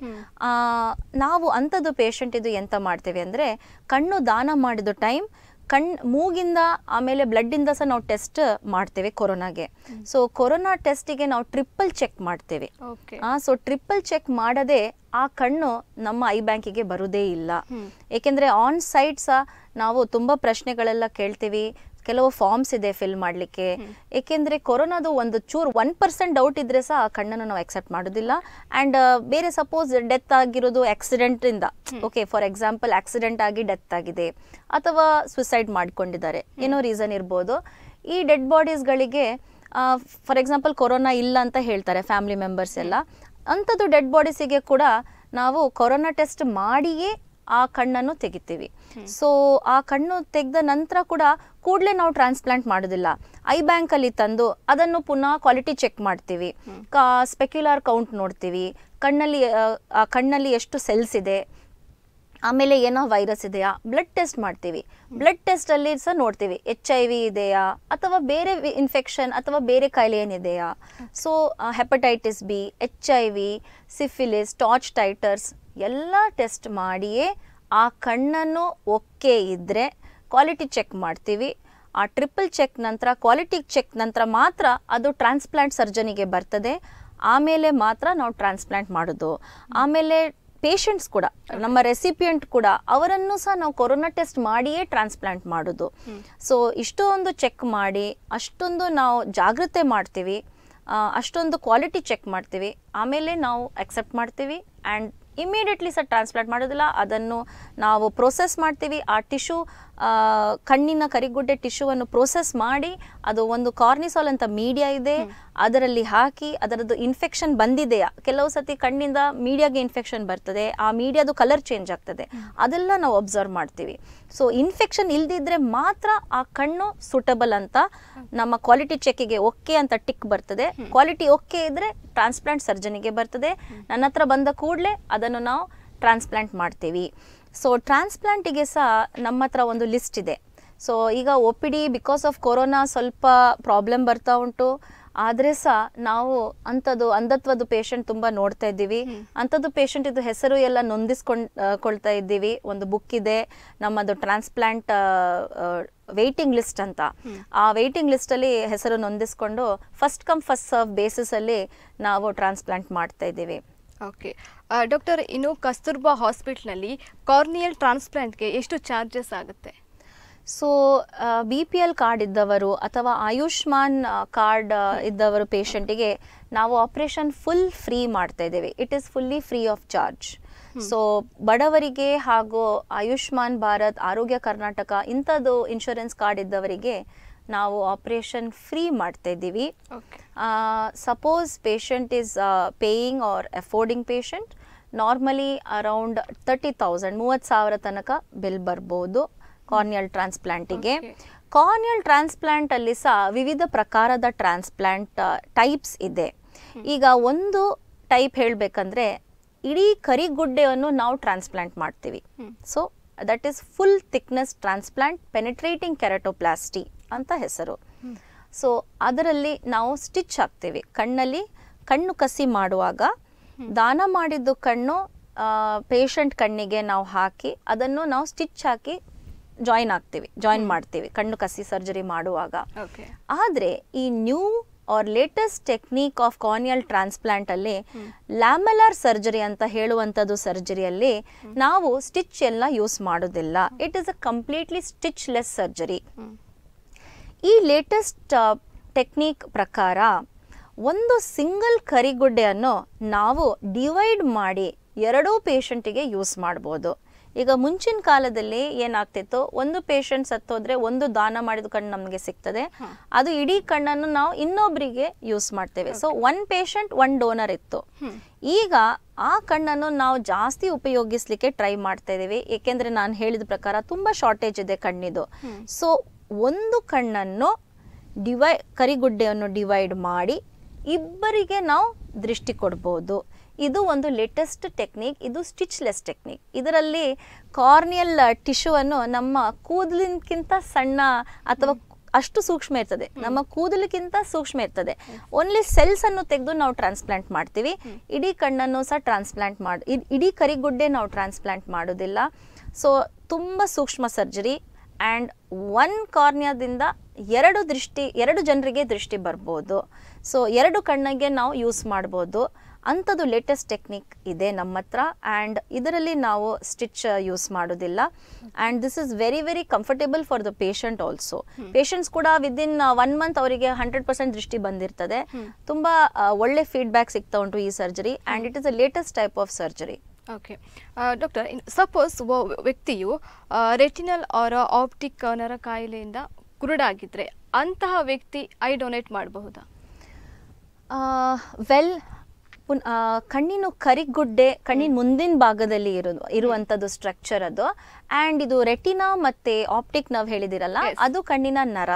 ನಾವು ಅಂಥದ್ದು ಪೇಷಂಟ್ ಇದು ಎಂತ ಮಾಡ್ತೇವೆ ಅಂದ್ರೆ ಕಣ್ಣು ದಾನ ಮಾಡಿದ ಟೈಮ್ ಕಣ್ ಮೂಗಿಂದ ಆಮೇಲೆ ಬ್ಲಡ್ ಇಂದ ಸಹ ನಾವು ಟೆಸ್ಟ್ ಮಾಡ್ತೇವೆ ಕೊರೋನಾಗೆ ಸೊ ಕೊರೋನಾ ಟೆಸ್ಟಿಗೆ ನಾವು ಟ್ರಿಪಲ್ ಚೆಕ್ ಮಾಡ್ತೇವೆ ಸೊ ಟ್ರಿಪಲ್ ಚೆಕ್ ಮಾಡದೆ ಆ ಕಣ್ಣು ನಮ್ಮ ಐ ಬ್ಯಾಂಕಿಗೆ ಬರುದೇ ಇಲ್ಲ ಏಕೆಂದರೆ ಆನ್ ಸೈಟ್ ಸಹ ನಾವು ತುಂಬಾ ಪ್ರಶ್ನೆಗಳೆಲ್ಲ ಕೇಳ್ತೀವಿ ಕೆಲವು ಫಾರ್ಮ್ಸ್ ಇದೆ ಫಿಲ್ ಮಾಡಲಿಕ್ಕೆ ಏಕೆಂದರೆ ಕೊರೋನಾದು ಒಂದು ಚೂರು ಒನ್ ಪರ್ಸೆಂಟ್ ಡೌಟ್ ಇದ್ದರೆ ಸಹ ಆ ಕಣ್ಣನ್ನು ನಾವು ಎಕ್ಸೆಪ್ಟ್ ಮಾಡೋದಿಲ್ಲ ಆ್ಯಂಡ್ ಬೇರೆ ಸಪೋಸ್ ಡೆತ್ ಆಗಿರೋದು ಆಕ್ಸಿಡೆಂಟಿಂದ ಓಕೆ ಫಾರ್ ಎಕ್ಸಾಂಪಲ್ ಆಕ್ಸಿಡೆಂಟ್ ಆಗಿ ಡೆತ್ ಆಗಿದೆ ಅಥವಾ ಸುಸೈಡ್ ಮಾಡ್ಕೊಂಡಿದ್ದಾರೆ ಏನೋ ರೀಸನ್ ಇರ್ಬೋದು ಈ ಡೆಡ್ ಬಾಡೀಸ್ಗಳಿಗೆ ಫಾರ್ ಎಕ್ಸಾಂಪಲ್ ಕೊರೋನಾ ಇಲ್ಲ ಅಂತ ಹೇಳ್ತಾರೆ ಫ್ಯಾಮಿಲಿ ಮೆಂಬರ್ಸ್ ಎಲ್ಲ ಅಂಥದ್ದು ಡೆಡ್ ಬಾಡೀಸಿಗೆ ಕೂಡ ನಾವು ಕೊರೋನಾ ಟೆಸ್ಟ್ ಮಾಡಿಯೇ ಆ ಕಣ್ಣನ್ನು ತೆಗಿತೀವಿ ಸೊ ಆ ಕಣ್ಣು ತೆಗೆದ ನಂತರ ಕೂಡ ಕೂಡಲೇ ನಾವು ಟ್ರಾನ್ಸ್ಪ್ಲಾಂಟ್ ಮಾಡೋದಿಲ್ಲ ಐ ಬ್ಯಾಂಕಲ್ಲಿ ತಂದು ಅದನ್ನು ಪುನಃ ಕ್ವಾಲಿಟಿ ಚೆಕ್ ಮಾಡ್ತೀವಿ ಕಾ ಕೌಂಟ್ ನೋಡ್ತೀವಿ ಕಣ್ಣಲ್ಲಿ ಆ ಕಣ್ಣಲ್ಲಿ ಎಷ್ಟು ಸೆಲ್ಸ್ ಇದೆ ಆಮೇಲೆ ಏನೋ ವೈರಸ್ ಇದೆಯಾ ಬ್ಲಡ್ ಟೆಸ್ಟ್ ಮಾಡ್ತೀವಿ ಬ್ಲಡ್ ಟೆಸ್ಟಲ್ಲಿ ಸಹ ನೋಡ್ತೀವಿ ಎಚ್ ಐ ವಿ ಇದೆಯಾ ಅಥವಾ ಬೇರೆ ಇನ್ಫೆಕ್ಷನ್ ಅಥವಾ ಬೇರೆ ಕಾಯಿಲೆ ಏನಿದೆಯಾ so hepatitis B H I V syphilis TORCH titers ಎಲ್ಲ ಟೆಸ್ಟ್ ಮಾಡಿಯೇ ಆ ಕಣ್ಣನ್ನು ಒಕ್ಕೆ ಇದ್ದರೆ ಕ್ವಾಲಿಟಿ ಚೆಕ್ ಮಾಡ್ತೀವಿ ಆ ಟ್ರಿಪಲ್ ಚೆಕ್ ನಂತರ ಕ್ವಾಲಿಟಿ ಚೆಕ್ ನಂತರ ಮಾತ್ರ ಅದು ಟ್ರಾನ್ಸ್ಪ್ಲಾಂಟ್ ಸರ್ಜನಿಗೆ ಬರ್ತದೆ ಆಮೇಲೆ ಮಾತ್ರ ನಾವು ಟ್ರಾನ್ಸ್ಪ್ಲಾಂಟ್ ಮಾಡೋದು ಆಮೇಲೆ ಪೇಷಂಟ್ಸ್ ಕೂಡ ನಮ್ಮ ರೆಸಿಪಿಯೆಂಟ್ ಕೂಡ ಅವರನ್ನು ಸಹ ನಾವು ಕೊರೋನಾ ಟೆಸ್ಟ್ ಮಾಡಿಯೇ ಟ್ರಾನ್ಸ್ಪ್ಲಾಂಟ್ ಮಾಡೋದು ಸೊ ಇಷ್ಟೊಂದು ಚೆಕ್ ಮಾಡಿ ಅಷ್ಟೊಂದು ನಾವು ಜಾಗೃತೆ ಮಾಡ್ತೀವಿ ಅಷ್ಟೊಂದು ಕ್ವಾಲಿಟಿ ಚೆಕ್ ಮಾಡ್ತೀವಿ ಆಮೇಲೆ ನಾವು ಅಕ್ಸೆಪ್ಟ್ ಮಾಡ್ತೀವಿ ಆ್ಯಂಡ್ ಇಮಿಡಿಯೇಟ್ಲಿ ಸರ್ ಟ್ರಾನ್ಸ್ಪ್ಲಾಂಟ್ ಮಾಡೋದಿಲ್ಲ ಅದನ್ನು ನಾವು ಪ್ರೋಸೆಸ್ ಮಾಡ್ತೀವಿ ಆ ಟಿಶ್ಯೂ ಕಣ್ಣಿನ ಕರಿಗುಡ್ಡೆ ಟಿಶ್ಯೂವನ್ನು ಪ್ರೋಸೆಸ್ ಮಾಡಿ ಅದು ಒಂದು ಕಾರ್ನಿಸಾಲ್ ಅಂತ ಮೀಡಿಯಾ ಇದೆ ಅದರಲ್ಲಿ ಹಾಕಿ ಅದರದ್ದು ಇನ್ಫೆಕ್ಷನ್ ಬಂದಿದೆಯಾ ಕೆಲವು ಸತಿ ಕಣ್ಣಿಂದ ಮೀಡಿಯಾಗೆ ಇನ್ಫೆಕ್ಷನ್ ಬರ್ತದೆ ಆ ಮೀಡಿಯಾದು ಕಲರ್ ಚೇಂಜ್ ಆಗ್ತದೆ ಅದೆಲ್ಲ ನಾವು ಅಬ್ಸರ್ವ್ ಮಾಡ್ತೀವಿ ಸೊ ಇನ್ಫೆಕ್ಷನ್ ಇಲ್ದಿದ್ರೆ ಮಾತ್ರ ಆ ಕಣ್ಣು ಸೂಟಬಲ್ ಅಂತ ನಮ್ಮ ಕ್ವಾಲಿಟಿ ಚೆಕ್ಗೆ ಓಕೆ ಅಂತ ಟಿಕ್ ಬರ್ತದೆ ಕ್ವಾಲಿಟಿ ಓಕೆ ಇದ್ರೆ ಟ್ರಾನ್ಸ್ಪ್ಲಾಂಟ್ ಸರ್ಜನಿಗೆ ಬರ್ತದೆ ನನ್ನ ಹತ್ರ ಬಂದ ಕೂಡಲೇ ಅದನ್ನು ನಾವು ಟ್ರಾನ್ಸ್ಪ್ಲಾಂಟ್ ಮಾಡ್ತೀವಿ ಸೊ ಟ್ರಾನ್ಸ್ಪ್ಲಾಂಟಿಗೆ ಸಹ ನಮ್ಮ ಹತ್ರ ಒಂದು ಲಿಸ್ಟ್ ಇದೆ ಸೊ ಈಗ O P D because of corona ಸ್ವಲ್ಪ ಪ್ರಾಬ್ಲಮ್ ಬರ್ತಾ ಉಂಟು ಆದರೆ ಸಹ ನಾವು ಅಂಥದ್ದು ಅಂಧತ್ವದ ಪೇಷಂಟ್ ತುಂಬ ನೋಡ್ತಾ ಇದ್ದೀವಿ ಅಂಥದ್ದು ಪೇಷಂಟ್ ಇದು ಹೆಸರು ಎಲ್ಲ ನೊಂದಿಸ್ಕೊಂಡ್ ಕೊಡ್ತಾ ಇದ್ದೀವಿ ಒಂದು ಬುಕ್ ಇದೆ ನಮ್ಮದು ಟ್ರಾನ್ಸ್ಪ್ಲಾಂಟ್ ವೆಯ್ಟಿಂಗ್ ಲಿಸ್ಟ್ ಅಂತ ಆ ಲಿಸ್ಟ್ ಲಿಸ್ಟಲ್ಲಿ ಹೆಸರು ನೊಂದಿಸ್ಕೊಂಡು ಫಸ್ಟ್ ಕಮ್ ಫಸ್ಟ್ ಸರ್ವ್ ಬೇಸಿಸಲ್ಲಿ ನಾವು ಟ್ರಾನ್ಸ್ಪ್ಲಾಂಟ್ ಮಾಡ್ತಾ ಇದ್ದೀವಿ ಓಕೆ ಡಾಕ್ಟರ್ ಇನ್ನು ಕಸ್ತೂರ್ಬಾ ನಲ್ಲಿ ಕಾರ್ನಿಯಲ್ ಟ್ರಾನ್ಸ್ಪ್ಲಾಂಟ್ಗೆ ಎಷ್ಟು ಚಾರ್ಜಸ್ ಆಗುತ್ತೆ so B P L card ಇದ್ದವರು ಅಥವಾ ಆಯುಷ್ಮಾನ್ ಕಾರ್ಡ್ ಇದ್ದವರು ಪೇಷಂಟಿಗೆ ನಾವು ಆಪರೇಷನ್ ಫುಲ್ ಫ್ರೀ ಮಾಡ್ತಾ ಇದ್ದೇವೆ it is fully free of charge so ಬಡವರಿಗೆ ಹಾಗೂ ಆಯುಷ್ಮಾನ್ ಭಾರತ್ ಆರೋಗ್ಯ ಕರ್ನಾಟಕ ಇಂಥದ್ದು ಇನ್ಶೂರೆನ್ಸ್ ಕಾರ್ಡ್ ಇದ್ದವರಿಗೆ ನಾವು ಆಪರೇಷನ್ ಫ್ರೀ ಮಾಡ್ತಾ ಇದ್ದೀವಿ suppose patient is paying or affording patient normally around thirty thousand ಮೂವತ್ತು ಸಾವಿರ ತನಕ ಬಿಲ್ ಬರ್ಬೋದು ಕಾರ್ನಿಯಲ್ ಟ್ರಾನ್ಸ್ಪ್ಲಾಂಟಿಗೆ ಕಾರ್ನಿಯಲ್ ಟ್ರಾನ್ಸ್ಪ್ಲಾಂಟ್ ಅಲ್ಲಿ ಸಹ ವಿವಿಧ ಪ್ರಕಾರದ ಟ್ರಾನ್ಸ್ಪ್ಲಾಂಟ್ ಟೈಪ್ಸ್ uh, ಇದೆ ಈಗ ಒಂದು ಟೈಪ್ ಹೇಳಬೇಕಂದ್ರೆ ಇಡೀ ಕರಿಗುಡ್ಡೆಯನ್ನು ನಾವು ಟ್ರಾನ್ಸ್ಪ್ಲಾಂಟ್ ಮಾಡ್ತೀವಿ so that is full thickness transplant penetrating keratoplasty ಅಂತ ಹೆಸರು ಸೊ ಅದರಲ್ಲಿ ನಾವು ಸ್ಟಿಚ್ ಹಾಕ್ತೀವಿ ಕಣ್ಣಲ್ಲಿ ಕಣ್ಣು ಕಸಿ ಮಾಡುವಾಗ ದಾನ ಮಾಡಿದ್ದು ಕಣ್ಣು ಪೇಷಂಟ್ ಕಣ್ಣಿಗೆ ನಾವು ಹಾಕಿ ಅದನ್ನು ನಾವು ಸ್ಟಿಚ್ ಹಾಕಿ ಜಾಯಿನ್ ಆಗ್ತೀವಿ ಜಾಯಿನ್ ಮಾಡ್ತೀವಿ ಕಣ್ಣು ಕಸಿ ಸರ್ಜರಿ ಮಾಡುವಾಗ ಆದರೆ ಈ new or latest technique of corneal transplant ಅಲ್ಲಿ ಲ್ಯಾಮಲಾರ್ ಸರ್ಜರಿ ಅಂತ ಹೇಳುವಂಥದ್ದು ಸರ್ಜರಿಯಲ್ಲಿ ನಾವು ಸ್ಟಿಚ್ ಎಲ್ಲ ಯೂಸ್ ಮಾಡೋದಿಲ್ಲ it is a completely stitchless surgery ಈ ಲೇಟೆಸ್ಟ್ ಟೆಕ್ನಿಕ್ ಪ್ರಕಾರ ಒಂದು ಸಿಂಗಲ್ ಕರಿಗುಡ್ಡೆಯನ್ನು ನಾವು ಡಿವೈಡ್ ಮಾಡಿ ಎರಡೂ ಪೇಷಂಟಿಗೆ ಯೂಸ್ ಮಾಡ್ಬೋದು ಈಗ ಮುಂಚಿನ ಕಾಲದಲ್ಲಿ ಏನಾಗ್ತಿತ್ತು ಒಂದು ಪೇಷಂಟ್ ಸತ್ತೋದ್ರೆ ಒಂದು ದಾನ ಮಾಡಿದ ಕಣ್ಣು ನಮಗೆ ಸಿಗ್ತದೆ ಅದು ಇಡೀ ಕಣ್ಣನ್ನು ನಾವು ಇನ್ನೊಬ್ಬರಿಗೆ ಯೂಸ್ ಮಾಡ್ತೇವೆ so one patient one donor ಇತ್ತು ಈಗ ಆ ಕಣ್ಣನ್ನು ನಾವು ಜಾಸ್ತಿ ಉಪಯೋಗಿಸ್ಲಿಕ್ಕೆ ಟ್ರೈ ಮಾಡ್ತಾ ಇದ್ದೀವಿ ಏಕೆಂದ್ರೆ ನಾನು ಹೇಳಿದ ಪ್ರಕಾರ ತುಂಬಾ ಶಾರ್ಟೇಜ್ ಇದೆ ಕಣ್ಣಿದು ಸೊ ಒಂದು ಕಣ್ಣನ್ನು ಡಿವೈ ಕರಿಗುಡ್ಡೆಯನ್ನು ಡಿವೈಡ್ ಮಾಡಿ ಇಬ್ಬರಿಗೆ ನಾವು ದೃಷ್ಟಿ ಕೊಡ್ಬೋದು ಇದು ಒಂದು ಲೇಟೆಸ್ಟ್ ಟೆಕ್ನಿಕ್ ಇದು ಸ್ಟಿಚ್ಲೆಸ್ ಟೆಕ್ನಿಕ್ ಇದರಲ್ಲಿ ಕಾರ್ನಿಯಲ್ ಟಿಶ್ಯೂವನ್ನು uh, ನಮ್ಮ ಕೂದಲಿನಕ್ಕಿಂತ ಸಣ್ಣ ಅಥವಾ ಅಷ್ಟು ಸೂಕ್ಷ್ಮ ಇರ್ತದೆ ನಮ್ಮ ಕೂದಲಿಗಿಂತ ಸೂಕ್ಷ್ಮ ಇರ್ತದೆ ಓನ್ಲಿ ಸೆಲ್ಸ್ ಅನ್ನು ತೆಗೆದು ನಾವು ಟ್ರಾನ್ಸ್ಪ್ಲಾಂಟ್ ಮಾಡ್ತೀವಿ ಇಡೀ ಕಣ್ಣನ್ನು ಸಹ ಟ್ರಾನ್ಸ್ಪ್ಲಾಂಟ್ ಮಾಡಿ ಇಡೀ ಕರಿಗುಡ್ಡೆ ನಾವು ಟ್ರಾನ್ಸ್ಪ್ಲಾಂಟ್ ಮಾಡೋದಿಲ್ಲ ಸೊ ತುಂಬ ಸೂಕ್ಷ್ಮ ಸರ್ಜರಿ ಆ್ಯಂಡ್ ಒನ್ ಕಾರ್ನಿಯಾದಿಂದ ಎರಡು ದೃಷ್ಟಿ ಎರಡು ಜನರಿಗೆ ದೃಷ್ಟಿ ಬರ್ಬೋದು ಸೊ ಎರಡು ಕಣ್ಣಿಗೆ ನಾವು ಯೂಸ್ ಮಾಡ್ಬೋದು ಅಂಥದ್ದು ಲೇಟೆಸ್ಟ್ ಟೆಕ್ನಿಕ್ ಇದೆ ನಮ್ಮ ಹತ್ರ ಆ್ಯಂಡ್ ಇದರಲ್ಲಿ ನಾವು ಸ್ಟಿಚ್ ಯೂಸ್ ಮಾಡೋದಿಲ್ಲ and this is very very comfortable for the patient also patients ಕೂಡ ವಿದಿನ್ ಒನ್ ಮಂತ್ ಅವರಿಗೆ ಹಂಡ್ರೆಡ್ ಪರ್ಸೆಂಟ್ ದೃಷ್ಟಿ ಬಂದಿರ್ತದೆ ತುಂಬ ಒಳ್ಳೆ ಫೀಡ್ಬ್ಯಾಕ್ ಸಿಗ್ತಾ ಉಂಟು ಈ surgery and it is a latest type of surgery okay doctor suppose ವ್ಯಕ್ತಿಯು ರೆಟಿನಲ್ ಆರ್ ಆಪ್ಟಿಕ್ ನರ ಕಾಯಿಲೆಯಿಂದ ಕುರುಡಾಗಿದ್ದರೆ ಅಂತಹ ವ್ಯಕ್ತಿ ಐ ಡೊನೇಟ್ ಮಾಡಬಹುದಾ ವೆಲ್ ಕಣ್ಣಿನ ಕರಿಗುಡ್ಡೆ ಕಣ್ಣಿನ ಮುಂದಿನ ಭಾಗದಲ್ಲಿ ಇರೋದು ಇರುವಂಥದ್ದು ಸ್ಟ್ರಕ್ಚರ್ ಅದು ಆ್ಯಂಡ್ ಇದು ರೆಟಿನಾ ಮತ್ತೆ ಆಪ್ಟಿಕ್ ನಾವು ಹೇಳಿದಿರಲ್ಲ ಅದು ಕಣ್ಣಿನ ನರ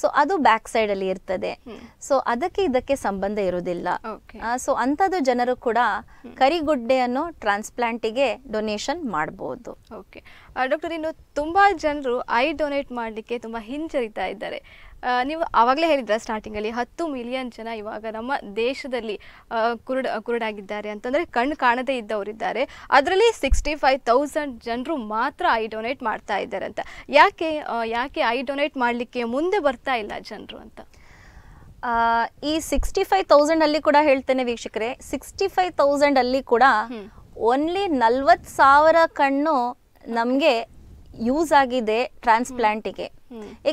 ಸೊ ಅದು ಬ್ಯಾಕ್ ಸೈಡ್ ಅಲ್ಲಿ ಇರ್ತದೆ ಸೊ ಅದಕ್ಕೆ ಇದಕ್ಕೆ ಸಂಬಂಧ ಇರುವುದಿಲ್ಲ ಸೊ ಅಂತದ್ದು ಜನರು ಕೂಡ ಕರಿಗುಡ್ಡೆಯನ್ನು ಗೆ ಡೊನೇಷನ್ ಮಾಡಬಹುದು ಡಾಕ್ಟರ್ ಇನ್ನು ತುಂಬಾ ಜನರು ಐ ಡೊನೇಟ್ ಮಾಡಲಿಕ್ಕೆ ತುಂಬಾ ಹಿಂಜರಿತಾ ಇದ್ದಾರೆ ನೀವು ಆವಾಗಲೇ ಹೇಳಿದ್ರ ಸ್ಟಾರ್ಟಿಂಗಲ್ಲಿ ಹತ್ತು ಮಿಲಿಯನ್ ಜನ ಇವಾಗ ನಮ್ಮ ದೇಶದಲ್ಲಿ ಕುರುಡ್ ಕುರುಡಾಗಿದ್ದಾರೆ ಅಂತಂದರೆ ಕಣ್ಣು ಕಾಣದೇ ಇದ್ದವರಿದ್ದಾರೆ ಅದರಲ್ಲಿ ಸಿಕ್ಸ್ಟಿ ಫೈವ್ ತೌಸಂಡ್ ಜನರು ಮಾತ್ರ ಐ ಡೊನೇಟ್ ಮಾಡ್ತಾ ಇದ್ದಾರೆ ಅಂತ ಯಾಕೆ ಯಾಕೆ ಐ ಡೊನೇಟ್ ಮಾಡಲಿಕ್ಕೆ ಮುಂದೆ ಬರ್ತಾ ಇಲ್ಲ ಜನರು ಅಂತ ಈ ಸಿಕ್ಸ್ಟಿ ಫೈವ್ ತೌಸಂಡಲ್ಲಿ ಕೂಡ ಹೇಳ್ತೇನೆ ವೀಕ್ಷಕರೇ ಸಿಕ್ಸ್ಟಿ ಫೈವ್ ತೌಸಂಡಲ್ಲಿ ಕೂಡ ಓನ್ಲಿ ನಲ್ವತ್ತು ಸಾವಿರ ಕಣ್ಣು ನಮಗೆ ಯೂಸ್ ಆಗಿದೆ ಟ್ರಾನ್ಸ್ಪ್ಲಾಂಟಿಗೆ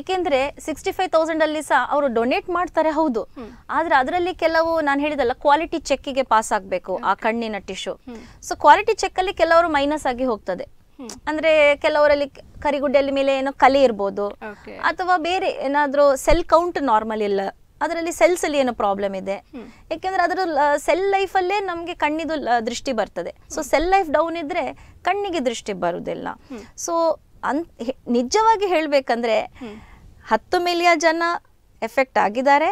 ಏಕೆಂದ್ರೆ ಸಿಕ್ಸ್ಟಿ ಫೈವ್ ತೌಸಂಡ್ ಅಲ್ಲಿ ಸಹ ಅವರು ಡೊನೇಟ್ ಮಾಡ್ತಾರೆ ಹೌದು ಆದ್ರೆ ಅದರಲ್ಲಿ ಕೆಲವು ನಾನು ಹೇಳಿದಲ್ಲ ಕ್ವಾಲಿಟಿ ಚೆಕ್ಗೆ ಪಾಸ್ ಆಗಬೇಕು ಆ ಕಣ್ಣಿನ ಟಿಶ್ಯೂ ಸೊ ಕ್ವಾಲಿಟಿ ಚೆಕ್ ಅಲ್ಲಿ ಕೆಲವರು ಮೈನಸ್ ಆಗಿ ಹೋಗ್ತದೆ ಅಂದ್ರೆ ಕೆಲವರಲ್ಲಿ ಕರಿಗುಡ್ಡೆಯಲ್ಲಿ ಮೇಲೆ ಏನೋ ಕಲೆ ಇರ್ಬೋದು ಅಥವಾ ಬೇರೆ ಏನಾದ್ರೂ ಸೆಲ್ ಕೌಂಟ್ ನಾರ್ಮಲ್ ಇಲ್ಲ ಅದರಲ್ಲಿ ಸೆಲ್ಸ್ ಅಲ್ಲಿ ಏನೋ ಪ್ರಾಬ್ಲಮ್ ಇದೆ ಯಾಕೆಂದ್ರೆ ಅದರ ಸೆಲ್ ಲೈಫ್ ಅಲ್ಲೇ ನಮಗೆ ಕಣ್ಣಿದು ದೃಷ್ಟಿ ಬರ್ತದೆ ಸೊ ಸೆಲ್ ಲೈಫ್ ಡೌನ್ ಇದ್ರೆ ಕಣ್ಣಿಗೆ ದೃಷ್ಟಿ ಬರುದಿಲ್ಲ ಸೊ ಅನ್ ನಿಜವಾಗಿ ಹೇಳಬೇಕಂದ್ರೆ ಹತ್ತು ಮಿಲಿಯನ್ ಜನ ಎಫೆಕ್ಟ್ ಆಗಿದ್ದಾರೆ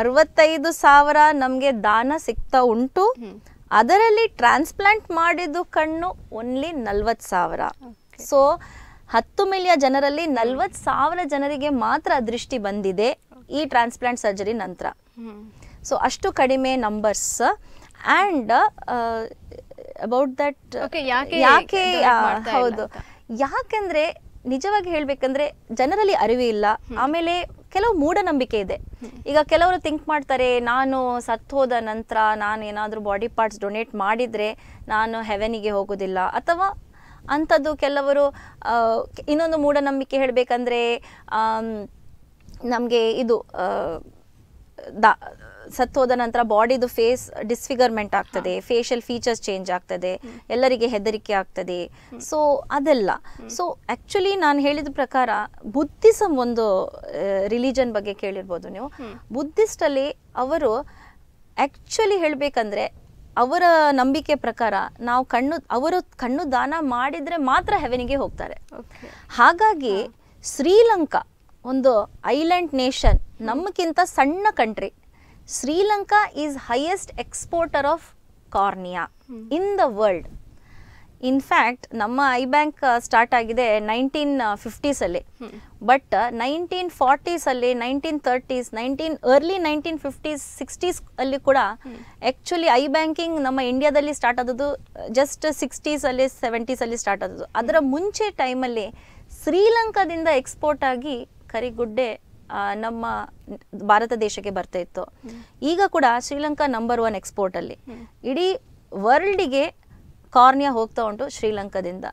ಅರವತ್ತೈದು ಸಾವಿರ ನಮಗೆ ದಾನ ಸಿಗ್ತಾ ಉಂಟು ಅದರಲ್ಲಿ ಟ್ರಾನ್ಸ್ಪ್ಲಾಂಟ್ ಮಾಡಿದ್ದು ಕಣ್ಣು ಓನ್ಲಿ ನಲ್ವತ್ತು ಸಾವಿರ ಸೊ ಹತ್ತು ಮಿಲಿಯನ್ ಜನರಲ್ಲಿ ನಲ್ವತ್ತು ಸಾವಿರ ಜನರಿಗೆ ಮಾತ್ರ ದೃಷ್ಟಿ ಬಂದಿದೆ ಈ ಟ್ರಾನ್ಸ್ಪ್ಲಾಂಟ್ ಸರ್ಜರಿ ನಂತರ ಸೊ ಅಷ್ಟು ಕಡಿಮೆ ನಂಬರ್ಸ್ ಆ್ಯಂಡ್ ಅಬೌಟ್ ದಟ್ ಯಾಕೆ ಹೌದು ಯಾಕಂದ್ರೆ ನಿಜವಾಗಿ ಹೇಳ್ಬೇಕಂದ್ರೆ ಜನರಲ್ಲಿ ಇಲ್ಲ ಆಮೇಲೆ ಕೆಲವು ಮೂಢನಂಬಿಕೆ ಇದೆ ಈಗ ಕೆಲವರು ಥಿಂಕ್ ಮಾಡ್ತಾರೆ ನಾನು ಸತ್ತು ಹೋದ ನಂತರ ನಾನು ಏನಾದರೂ ಬಾಡಿ ಪಾರ್ಟ್ಸ್ ಡೊನೇಟ್ ಮಾಡಿದರೆ ನಾನು ಹೆವೆನಿಗೆ ಹೋಗೋದಿಲ್ಲ ಅಥವಾ ಅಂಥದ್ದು ಕೆಲವರು ಇನ್ನೊಂದು ಮೂಢನಂಬಿಕೆ ಹೇಳಬೇಕಂದ್ರೆ ನಮಗೆ ಇದು ದಾ ಸತ್ತೋದ ನಂತರ ಬಾಡಿದು ಫೇಸ್ ಡಿಸ್ಫಿಗರ್ಮೆಂಟ್ ಆಗ್ತದೆ ಫೇಶಿಯಲ್ ಫೀಚರ್ಸ್ ಚೇಂಜ್ ಆಗ್ತದೆ ಎಲ್ಲರಿಗೆ ಹೆದರಿಕೆ ಆಗ್ತದೆ ಸೊ ಅದೆಲ್ಲ ಸೊ ಆಕ್ಚುಲಿ ನಾನು ಹೇಳಿದ ಪ್ರಕಾರ ಬುದ್ಧಿಸಮ್ ಒಂದು ರಿಲಿಜನ್ ಬಗ್ಗೆ ಕೇಳಿರ್ಬೋದು ನೀವು ಬುದ್ಧಿಸ್ಟಲ್ಲಿ ಅವರು ಆ್ಯಕ್ಚುಲಿ ಹೇಳಬೇಕಂದ್ರೆ ಅವರ ನಂಬಿಕೆ ಪ್ರಕಾರ ನಾವು ಕಣ್ಣು ಅವರು ಕಣ್ಣು ದಾನ ಮಾಡಿದರೆ ಮಾತ್ರ ಹೆವೆನಿಗೆ ಹೋಗ್ತಾರೆ ಹಾಗಾಗಿ ಶ್ರೀಲಂಕಾ ಒಂದು ಐಲ್ಯಾಂಡ್ ನೇಷನ್ ನಮಗಿಂತ ಸಣ್ಣ country Sri Lanka is highest exporter of cornea hmm. in the world. In fact ನಮ್ಮ ಐ ಬ್ಯಾಂಕ್ ಸ್ಟಾರ್ಟ್ ಆಗಿದೆ ನೈನ್ಟೀನ್ ಫಿಫ್ಟೀಸಲ್ಲಿ ಬಟ್ ನೈನ್ಟೀನ್ ಫಾರ್ಟೀಸಲ್ಲಿ nineteen thirties nineteen early nineteen fifties sixties ಅಲ್ಲಿ ಕೂಡ ಆ್ಯಕ್ಚುಲಿ ಐ ಬ್ಯಾಂಕಿಂಗ್ ನಮ್ಮ ಇಂಡಿಯಾದಲ್ಲಿ ಸ್ಟಾರ್ಟ್ ಆದದ್ದು ಜಸ್ಟ್ ಸಿಕ್ಸ್ಟೀಸಲ್ಲಿ ಸೆವೆಂಟೀಸಲ್ಲಿ ಸ್ಟಾರ್ಟ್ ಆದದ್ದು ಅದರ ಮುಂಚೆ ಟೈಮಲ್ಲಿ ಶ್ರೀಲಂಕಾದಿಂದ ಎಕ್ಸ್ಪೋರ್ಟ್ ಆಗಿ ಕರಿಗುಡ್ಡೆ ನಮ್ಮ ಭಾರತ ದೇಶಕ್ಕೆ ಬರ್ತಾ ಇತ್ತು ಈಗ ಕೂಡ ಶ್ರೀಲಂಕಾ ನಂಬರ್ ಒನ್ ಎಕ್ಸ್ಪೋರ್ಟ್ ಅಲ್ಲಿ ಇಡೀ ಗೆ ಕಾರ್ನಿಯಾ ಹೋಗ್ತಾ ಉಂಟು ಶ್ರೀಲಂಕಾದಿಂದ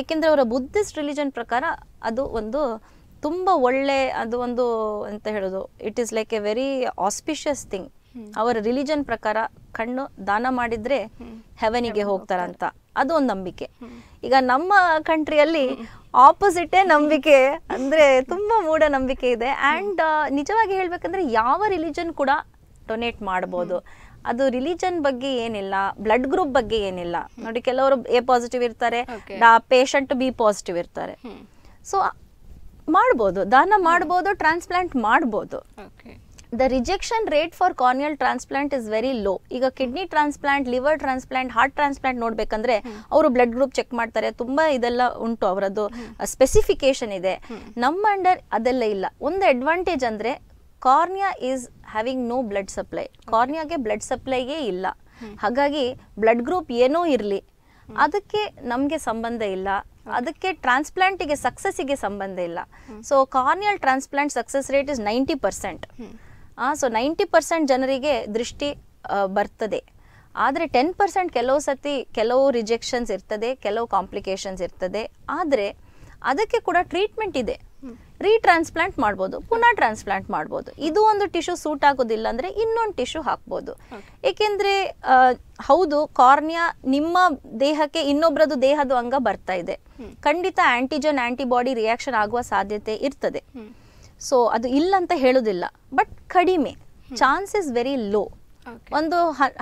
ಏಕೆಂದ್ರೆ ಅವರ ಬುದ್ಧಿಸ್ಟ್ ರಿಲಿಜನ್ ಪ್ರಕಾರ ಅದು ಒಂದು ತುಂಬಾ ಒಳ್ಳೆ ಅದು ಒಂದು ಅಂತ ಹೇಳೋದು it is like a very auspicious thing ಅವರ ರಿಲಿಜನ್ ಪ್ರಕಾರ ಕಣ್ಣು ದಾನ ಮಾಡಿದ್ರೆ ಹೆವನಿಗೆ ಹೋಗ್ತಾರಂತ ಅದು ಒಂದು ನಂಬಿಕೆ ಈಗ ನಮ್ಮ ಕಂಟ್ರಿಯಲ್ಲಿ ಆಪೋಸಿಟೇ ನಂಬಿಕೆ ಅಂದ್ರೆ ತುಂಬಾ ಮೂಢ ನಂಬಿಕೆ ಇದೆ ಅಂಡ್ ನಿಜವಾಗಿ ಹೇಳ್ಬೇಕಂದ್ರೆ ಯಾವ ರಿಲಿಜನ್ ಕೂಡ ಡೊನೇಟ್ ಮಾಡ್ಬೋದು ಅದು ರಿಲಿಜನ್ ಬಗ್ಗೆ ಏನಿಲ್ಲ ಬ್ಲಡ್ ಗ್ರೂಪ್ ಬಗ್ಗೆ ಏನಿಲ್ಲ ನೋಡಿ ಕೆಲವರು ಎ ಪಾಸಿಟಿವ್ ಇರ್ತಾರೆ ಪೇಷಂಟ್ ಬಿ ಪಾಸಿಟಿವ್ ಇರ್ತಾರೆ ಸೊ ಮಾಡ್ಬೋದು ದಾನ ಮಾಡ್ಬೋದು ಟ್ರಾನ್ಸ್ಪ್ಲಾಂಟ್ ಮಾಡ್ಬೋದು the rejection rate for corneal transplant is very low ಈಗ kidney transplant liver transplant heart transplant ನೋಡಬೇಕಂದ್ರೆ ಅವರು ಬ್ಲಡ್ ಗ್ರೂಪ್ ಚೆಕ್ ಮಾಡ್ತಾರೆ ತುಂಬ ಇದೆಲ್ಲ ಉಂಟು ಅವರದ್ದು ಸ್ಪೆಸಿಫಿಕೇಶನ್ ಇದೆ ನಮ್ಮ ಅಂಡರ್ ಅದೆಲ್ಲ ಇಲ್ಲ ಒಂದು ಅಡ್ವಾಂಟೇಜ್ ಅಂದರೆ cornea is having no blood supply ಕಾರ್ನಿಯಾಗೆ ಬ್ಲಡ್ ಸಪ್ಲೈಯೇ ಇಲ್ಲ ಹಾಗಾಗಿ ಬ್ಲಡ್ ಗ್ರೂಪ್ ಏನೋ ಇರಲಿ ಅದಕ್ಕೆ ನಮಗೆ ಸಂಬಂಧ ಇಲ್ಲ ಅದಕ್ಕೆ ಟ್ರಾನ್ಸ್ಪ್ಲಾಂಟಿಗೆ ಸಕ್ಸಸ್ಸಿಗೆ ಸಂಬಂಧ ಇಲ್ಲ so corneal transplant success rate is ninety percent so ninety percent ಜನರಿಗೆ ದೃಷ್ಟಿ ಬರ್ತದೆ ಆದರೆ ಟೆನ್ ಪರ್ಸೆಂಟ್ ಕೆಲವು ಸತಿ ಕೆಲವು ರಿಜೆಕ್ಷನ್ಸ್ ಇರ್ತದೆ ಕೆಲವು ಕಾಂಪ್ಲಿಕೇಶನ್ಸ್ ಇರ್ತದೆ ಆದರೆ ಅದಕ್ಕೆ ಕೂಡ ಟ್ರೀಟ್ಮೆಂಟ್ ಇದೆ ರೀಟ್ರಾನ್ಸ್ಪ್ಲಾಂಟ್ ಮಾಡ್ಬೋದು ಪುನಃ ಟ್ರಾನ್ಸ್ಪ್ಲಾಂಟ್ ಮಾಡ್ಬೋದು ಇದು ಒಂದು ಟಿಶ್ಯೂ ಸೂಟ್ ಆಗೋದಿಲ್ಲ ಅಂದರೆ ಇನ್ನೊಂದು ಟಿಶ್ಯೂ ಹಾಕ್ಬೋದು ಏಕೆಂದರೆ ಹೌದು ಕಾರ್ನಿಯಾ ನಿಮ್ಮ ದೇಹಕ್ಕೆ ಇನ್ನೊಬ್ಬರದು ದೇಹದ ಅಂಗ ಬರ್ತಾ ಇದೆ ಖಂಡಿತ ಆಂಟಿಜನ್ ಆಂಟಿಬಾಡಿ ರಿಯಾಕ್ಷನ್ ಆಗುವ ಸಾಧ್ಯತೆ ಇರ್ತದೆ ಸೊ ಅದು ಇಲ್ಲ ಅಂತ ಹೇಳೋದಿಲ್ಲ ಬಟ್ ಕಡಿಮೆ ಚಾನ್ಸಸ್ ವೆರಿ ಲೋ ಒಂದು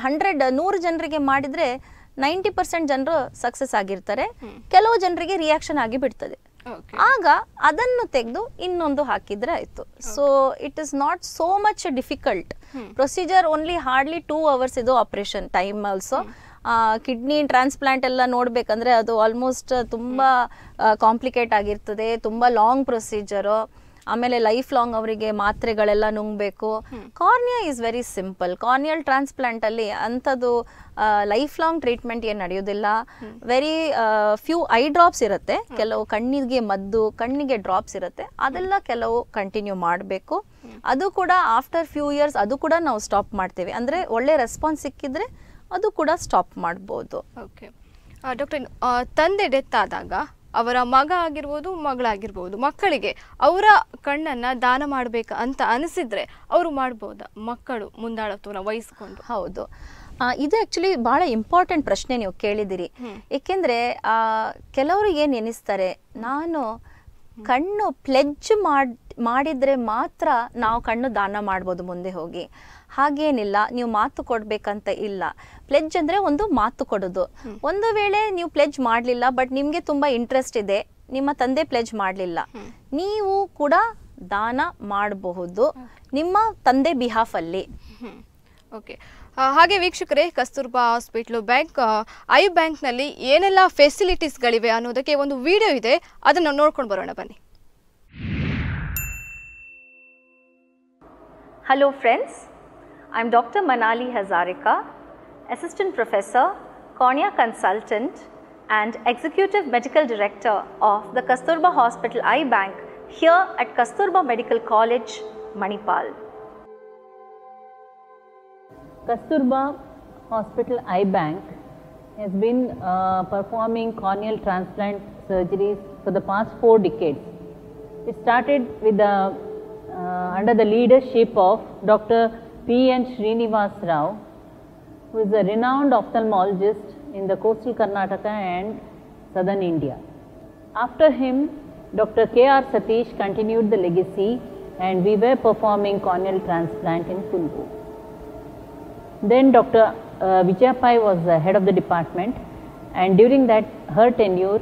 ಹಂಡ್ರೆಡ್ ನೂರು ಜನರಿಗೆ ಮಾಡಿದ್ರೆ ನೈಂಟಿ ಪರ್ಸೆಂಟ್ ಜನರು ಸಕ್ಸಸ್ ಆಗಿರ್ತಾರೆ ಕೆಲವು ಜನರಿಗೆ ರಿಯಾಕ್ಷನ್ ಆಗಿ ಬಿಡ್ತದೆ ಆಗ ಅದನ್ನು ತೆಗೆದು ಇನ್ನೊಂದು ಹಾಕಿದ್ರೆ ಆಯ್ತು so it is not so much difficult procedure only hardly two hours ಇದು operation time also kidney transplant ಎಲ್ಲ ನೋಡ್ಬೇಕಂದ್ರೆ ಅದು ಆಲ್ಮೋಸ್ಟ್ ತುಂಬಾ ಕಾಂಪ್ಲಿಕೇಟ್ ಆಗಿರ್ತದೆ ತುಂಬಾ ಲಾಂಗ್ ಪ್ರೊಸೀಜರು ಆಮೇಲೆ ಲೈಫ್ ಲಾಂಗ್ ಅವರಿಗೆ ಮಾತ್ರೆಗಳೆಲ್ಲ ನುಂಗಬೇಕು cornea is very simple corneal transplant ಅಲ್ಲಿ ಅಂಥದ್ದು ಲೈಫ್ ಲಾಂಗ್ ಟ್ರೀಟ್ಮೆಂಟ್ ಏನು ನಡೆಯೋದಿಲ್ಲ ವೆರಿ ಫ್ಯೂ ಐ ಡ್ರಾಪ್ಸ್ ಇರುತ್ತೆ ಕೆಲವು ಕಣ್ಣಿಗೆ ಮದ್ದು ಕಣ್ಣಿಗೆ ಡ್ರಾಪ್ಸ್ ಇರುತ್ತೆ ಅದೆಲ್ಲ ಕೆಲವು ಕಂಟಿನ್ಯೂ ಮಾಡಬೇಕು ಅದು ಕೂಡ ಆಫ್ಟರ್ ಫ್ಯೂ ಇಯರ್ಸ್ ಅದು ಕೂಡ ನಾವು ಸ್ಟಾಪ್ ಮಾಡ್ತೇವೆ ಅಂದರೆ ಒಳ್ಳೆ ರೆಸ್ಪಾನ್ಸ್ ಸಿಕ್ಕಿದ್ರೆ ಅದು ಕೂಡ ಸ್ಟಾಪ್ ಮಾಡ್ಬೋದು ಓಕೆ ಡಾಕ್ಟರ್ ತಂದೆ ಡೆತ್ ಆದಾಗ ಅವರ ಮಗ ಆಗಿರ್ಬೋದು ಮಗಳಾಗಿರ್ಬೋದು ಮಕ್ಕಳಿಗೆ ಅವರ ಕಣ್ಣನ್ನ ದಾನ ಮಾಡಬೇಕು ಅಂತ ಅನಿಸಿದ್ರೆ ಅವರು ಮಾಡ್ಬೋದ ಮಕ್ಕಳು ಮುಂದಾಳತ್ವನ ವಹಿಸ್ಕೊಂಡು ಹೌದು ಇದು ಆಕ್ಚುಲಿ ಬಹಳ ಇಂಪಾರ್ಟೆಂಟ್ ಪ್ರಶ್ನೆ ನೀವು ಕೇಳಿದಿರಿ ಏಕೆಂದ್ರೆ ಆ ಕೆಲವರು ಏನ್ ಎನಿಸ್ತಾರೆ ನಾನು ಕಣ್ಣು ಪ್ಲೆಜ್ ಮಾಡಿದ್ರೆ ಮಾತ್ರ ನಾವು ಕಣ್ಣು ದಾನ ಮಾಡ್ಬೋದು ಮುಂದೆ ಹೋಗಿ ಹಾಗೇನಿಲ್ಲ ನೀವು ಮಾತು ಕೊಡ್ಬೇಕಂತ ಇಲ್ಲ ಪ್ಲೆಜ್ ಅಂದ್ರೆ ಒಂದು ಮಾತು ಕೊಡೋದು ಒಂದು ವೇಳೆ ನೀವು ಪ್ಲೆಜ್ ಮಾಡಲಿಲ್ಲ ಬಟ್ ನಿಮಗೆ ತುಂಬಾ ಇಂಟ್ರೆಸ್ಟ್ ಇದೆ ನಿಮ್ಮ ತಂದೆ ಪ್ಲೆಜ್ ಮಾಡಲಿಲ್ಲ ನೀವು ಕೂಡ ದಾನ ಮಾಡಬಹುದು ನಿಮ್ಮ ತಂದೆ ಬಿಹಾಫಲ್ಲಿ ಓಕೆ ಹಾಗೆ ವೀಕ್ಷಕರೇ ಕಸ್ತೂರ್ಬಾ ಹಾಸ್ಪಿಟ್ಲು ಬ್ಯಾಂಕ್ ಐ ಬ್ಯಾಂಕ್ನಲ್ಲಿ ಏನೆಲ್ಲ ಫೆಸಿಲಿಟೀಸ್ಗಳಿವೆ ಅನ್ನೋದಕ್ಕೆ ಒಂದು ವಿಡಿಯೋ ಇದೆ ಅದನ್ನು ನೋಡ್ಕೊಂಡು ಬರೋಣ ಬನ್ನಿ hello friends I am Dr. Manali Hazarika, Assistant Professor, Cornea Consultant and Executive Medical Director of the Kasturba Hospital Eye Bank here at Kasturba Medical College, Manipal. Kasturba Hospital Eye Bank has been uh, performing corneal transplant surgeries for the past four decades. It started with the, uh, uh, under the leadership of Dr. P. N. Srinivas Rao, who is a renowned ophthalmologist in the coastal Karnataka and southern India. After him, Dr. K. R. Satish continued the legacy and we were performing corneal transplant in Kulgu. Then Dr. Uh, Vijayapai was the head of the department and during that her tenure,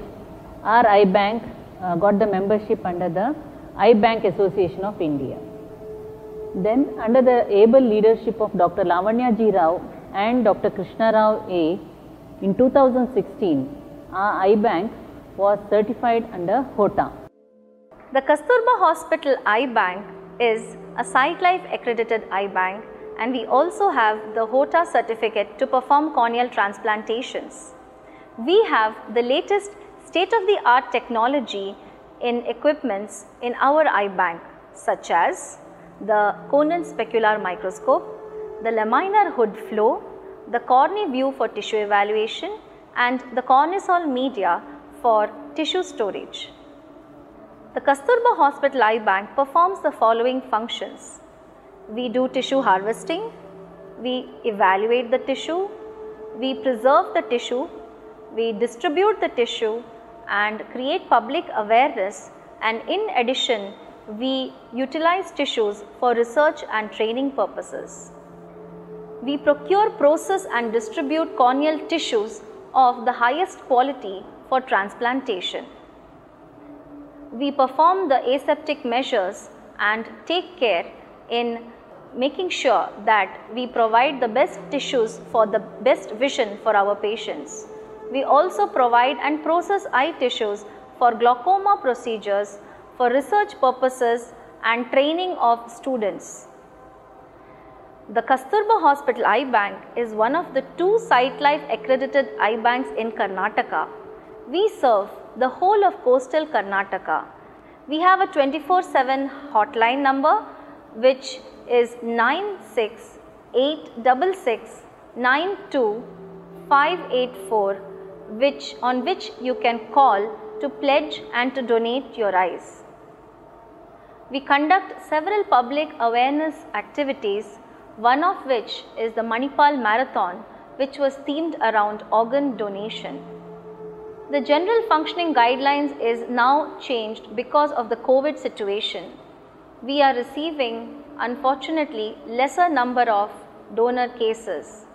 our eye bank uh, got the membership under the Eye Bank Association of India. Then under the able leadership of Dr. Lavanya G. Rao and Dr. Krishna Rao A, in 2016, our eye bank was certified under HOTA. The Kasturba Hospital Eye Bank is a SightLife accredited eye bank and we also have the HOTA certificate to perform corneal transplantations. We have the latest state-of-the-art technology in equipments in our eye bank such as the Conan specular microscope, the laminar hood flow, the Corney view for tissue evaluation and the Cornisol media for tissue storage. The Kasturba Hospital Eye Bank performs the following functions. We do tissue harvesting, we evaluate the tissue, we preserve the tissue, we distribute the tissue and create public awareness and in addition we utilize tissues for research and training purposes. We procure, process and distribute corneal tissues of the highest quality for transplantation. We perform the aseptic measures and take care in making sure that we provide the best tissues for the best vision for our patients. We also provide and process eye tissues for glaucoma procedures for research purposes and training of students. The Kasturba Hospital Eye Bank is one of the two SightLife accredited eye banks in Karnataka. We serve the whole of coastal Karnataka. We have a 24 7 hotline number which is 96866928584 which on which you can call to pledge and to donate your eyes we conduct several public awareness activities, one of which is the Manipal Marathon, which was themed around organ donation. The general functioning guidelines is now changed because of the COVID situation. We are receiving, unfortunately, lesser number of donor cases.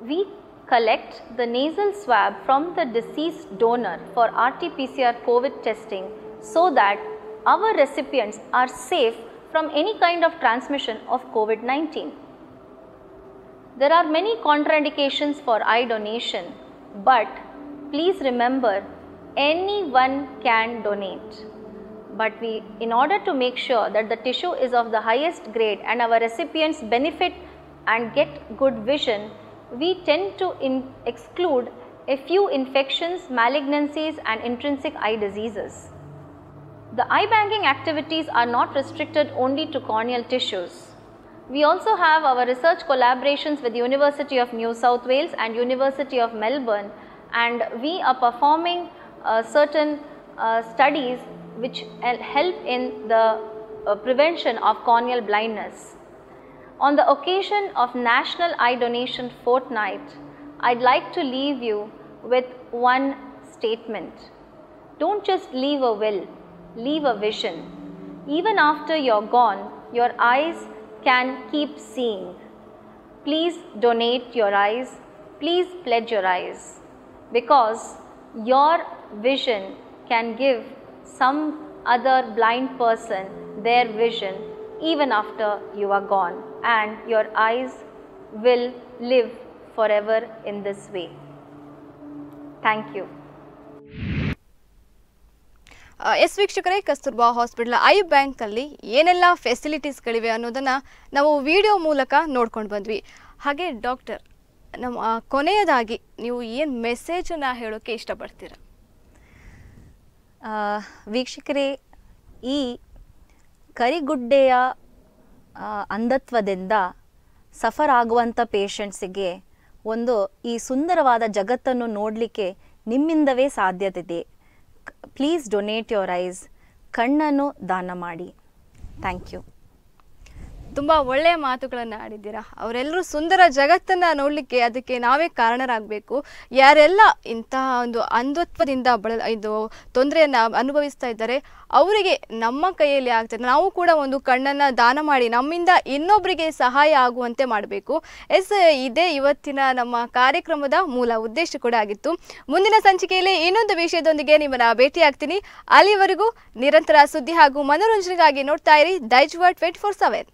We collect the nasal swab from the deceased donor for RT-PCR COVID testing so that our recipients are safe from any kind of transmission of COVID-19. There are many contraindications for eye donation, but please remember anyone can donate. But we, in order to make sure that the tissue is of the highest grade and our recipients benefit and get good vision, we tend to in, exclude a few infections, malignancies and intrinsic eye diseases. The eye banking activities are not restricted only to corneal tissues. We also have our research collaborations with the University of New South Wales and University of Melbourne and we are performing uh, certain uh, studies which help in the uh, prevention of corneal blindness. On the occasion of National Eye Donation Fortnight, I'd like to leave you with one statement. Don't just leave a will, leave a vision. Even after you're gone, your eyes can keep seeing. Please donate your eyes. Please pledge your eyes. Because your vision can give some other blind person their vision even after you are gone, and your eyes will live forever in this way. Thank you. Yes ವೀಕ್ಷಕರೇ Kasturba hospital eye ಬ್ಯಾಂಕಲ್ಲಿ ಏನೆಲ್ಲ ಫೆಸಿಲಿಟೀಸ್ಗಳಿವೆ ಅನ್ನೋದನ್ನು ನಾವು video ಮೂಲಕ ನೋಡ್ಕೊಂಡು ಬಂದ್ವಿ ಹಾಗೆ doctor ನಮ್ಮ ಕೊನೆಯದಾಗಿ ನೀವು ಏನು ಮೆಸೇಜನ್ನು ಹೇಳೋಕ್ಕೆ ಇಷ್ಟಪಡ್ತೀರ ವೀಕ್ಷಕರೇ ಈ ಕರಿಗುಡ್ಡೆಯ ಅಂಧತ್ವದಿಂದ ಸಫರ್ ಆಗುವಂಥ ಪೇಷಂಟ್ಸಿಗೆ ಒಂದು ಈ ಸುಂದರವಾದ ಜಗತ್ತನ್ನು ನೋಡಲಿಕ್ಕೆ ನಿಮ್ಮಿಂದವೇ ಸಾಧ್ಯತೆ ಪ್ಲೀಸ್ ಡೊನೇಟ್ ಯುವರ್ ಐಸ್ ಕಣ್ಣನ್ನು ದಾನ ಮಾಡಿ ಥ್ಯಾಂಕ್ ಯು ತುಂಬ ಒಳ್ಳೆಯ ಮಾತುಗಳನ್ನು ಆಡಿದ್ದೀರಾ ಅವರೆಲ್ಲರೂ ಸುಂದರ ಜಗತ್ತನ್ನು ನೋಡಲಿಕ್ಕೆ ಅದಕ್ಕೆ ನಾವೇ ಕಾರಣರಾಗಬೇಕು ಯಾರೆಲ್ಲ ಇಂತಹ ಒಂದು ಅಂಧತ್ವದಿಂದ ಬಳ ಇದು ತೊಂದರೆಯನ್ನು ಅನುಭವಿಸ್ತಾ ಇದ್ದಾರೆ ಅವರಿಗೆ ನಮ್ಮ ಕೈಯಲ್ಲಿ ಆಗ್ತದೆ ನಾವು ಕೂಡ ಒಂದು ಕಣ್ಣನ್ನು ದಾನ ಮಾಡಿ ನಮ್ಮಿಂದ ಇನ್ನೊಬ್ಬರಿಗೆ ಸಹಾಯ ಆಗುವಂತೆ ಮಾಡಬೇಕು ಎಸ್ ಇದೇ ಇವತ್ತಿನ ನಮ್ಮ ಕಾರ್ಯಕ್ರಮದ ಮೂಲ ಉದ್ದೇಶ ಕೂಡ ಆಗಿತ್ತು ಮುಂದಿನ ಸಂಚಿಕೆಯಲ್ಲಿ ಇನ್ನೊಂದು ವಿಷಯದೊಂದಿಗೆ ನಿಮ್ಮನ್ನು ಆಗ್ತೀನಿ ಅಲ್ಲಿವರೆಗೂ ನಿರಂತರ ಸುದ್ದಿ ಹಾಗೂ ಮನೋರಂಜನೆಗಾಗಿ ನೋಡ್ತಾ ಇರಿ ವರ್ಡ್ ಟ್ವೆಂಟಿ ಫೋರ್ ಸೆವೆನ್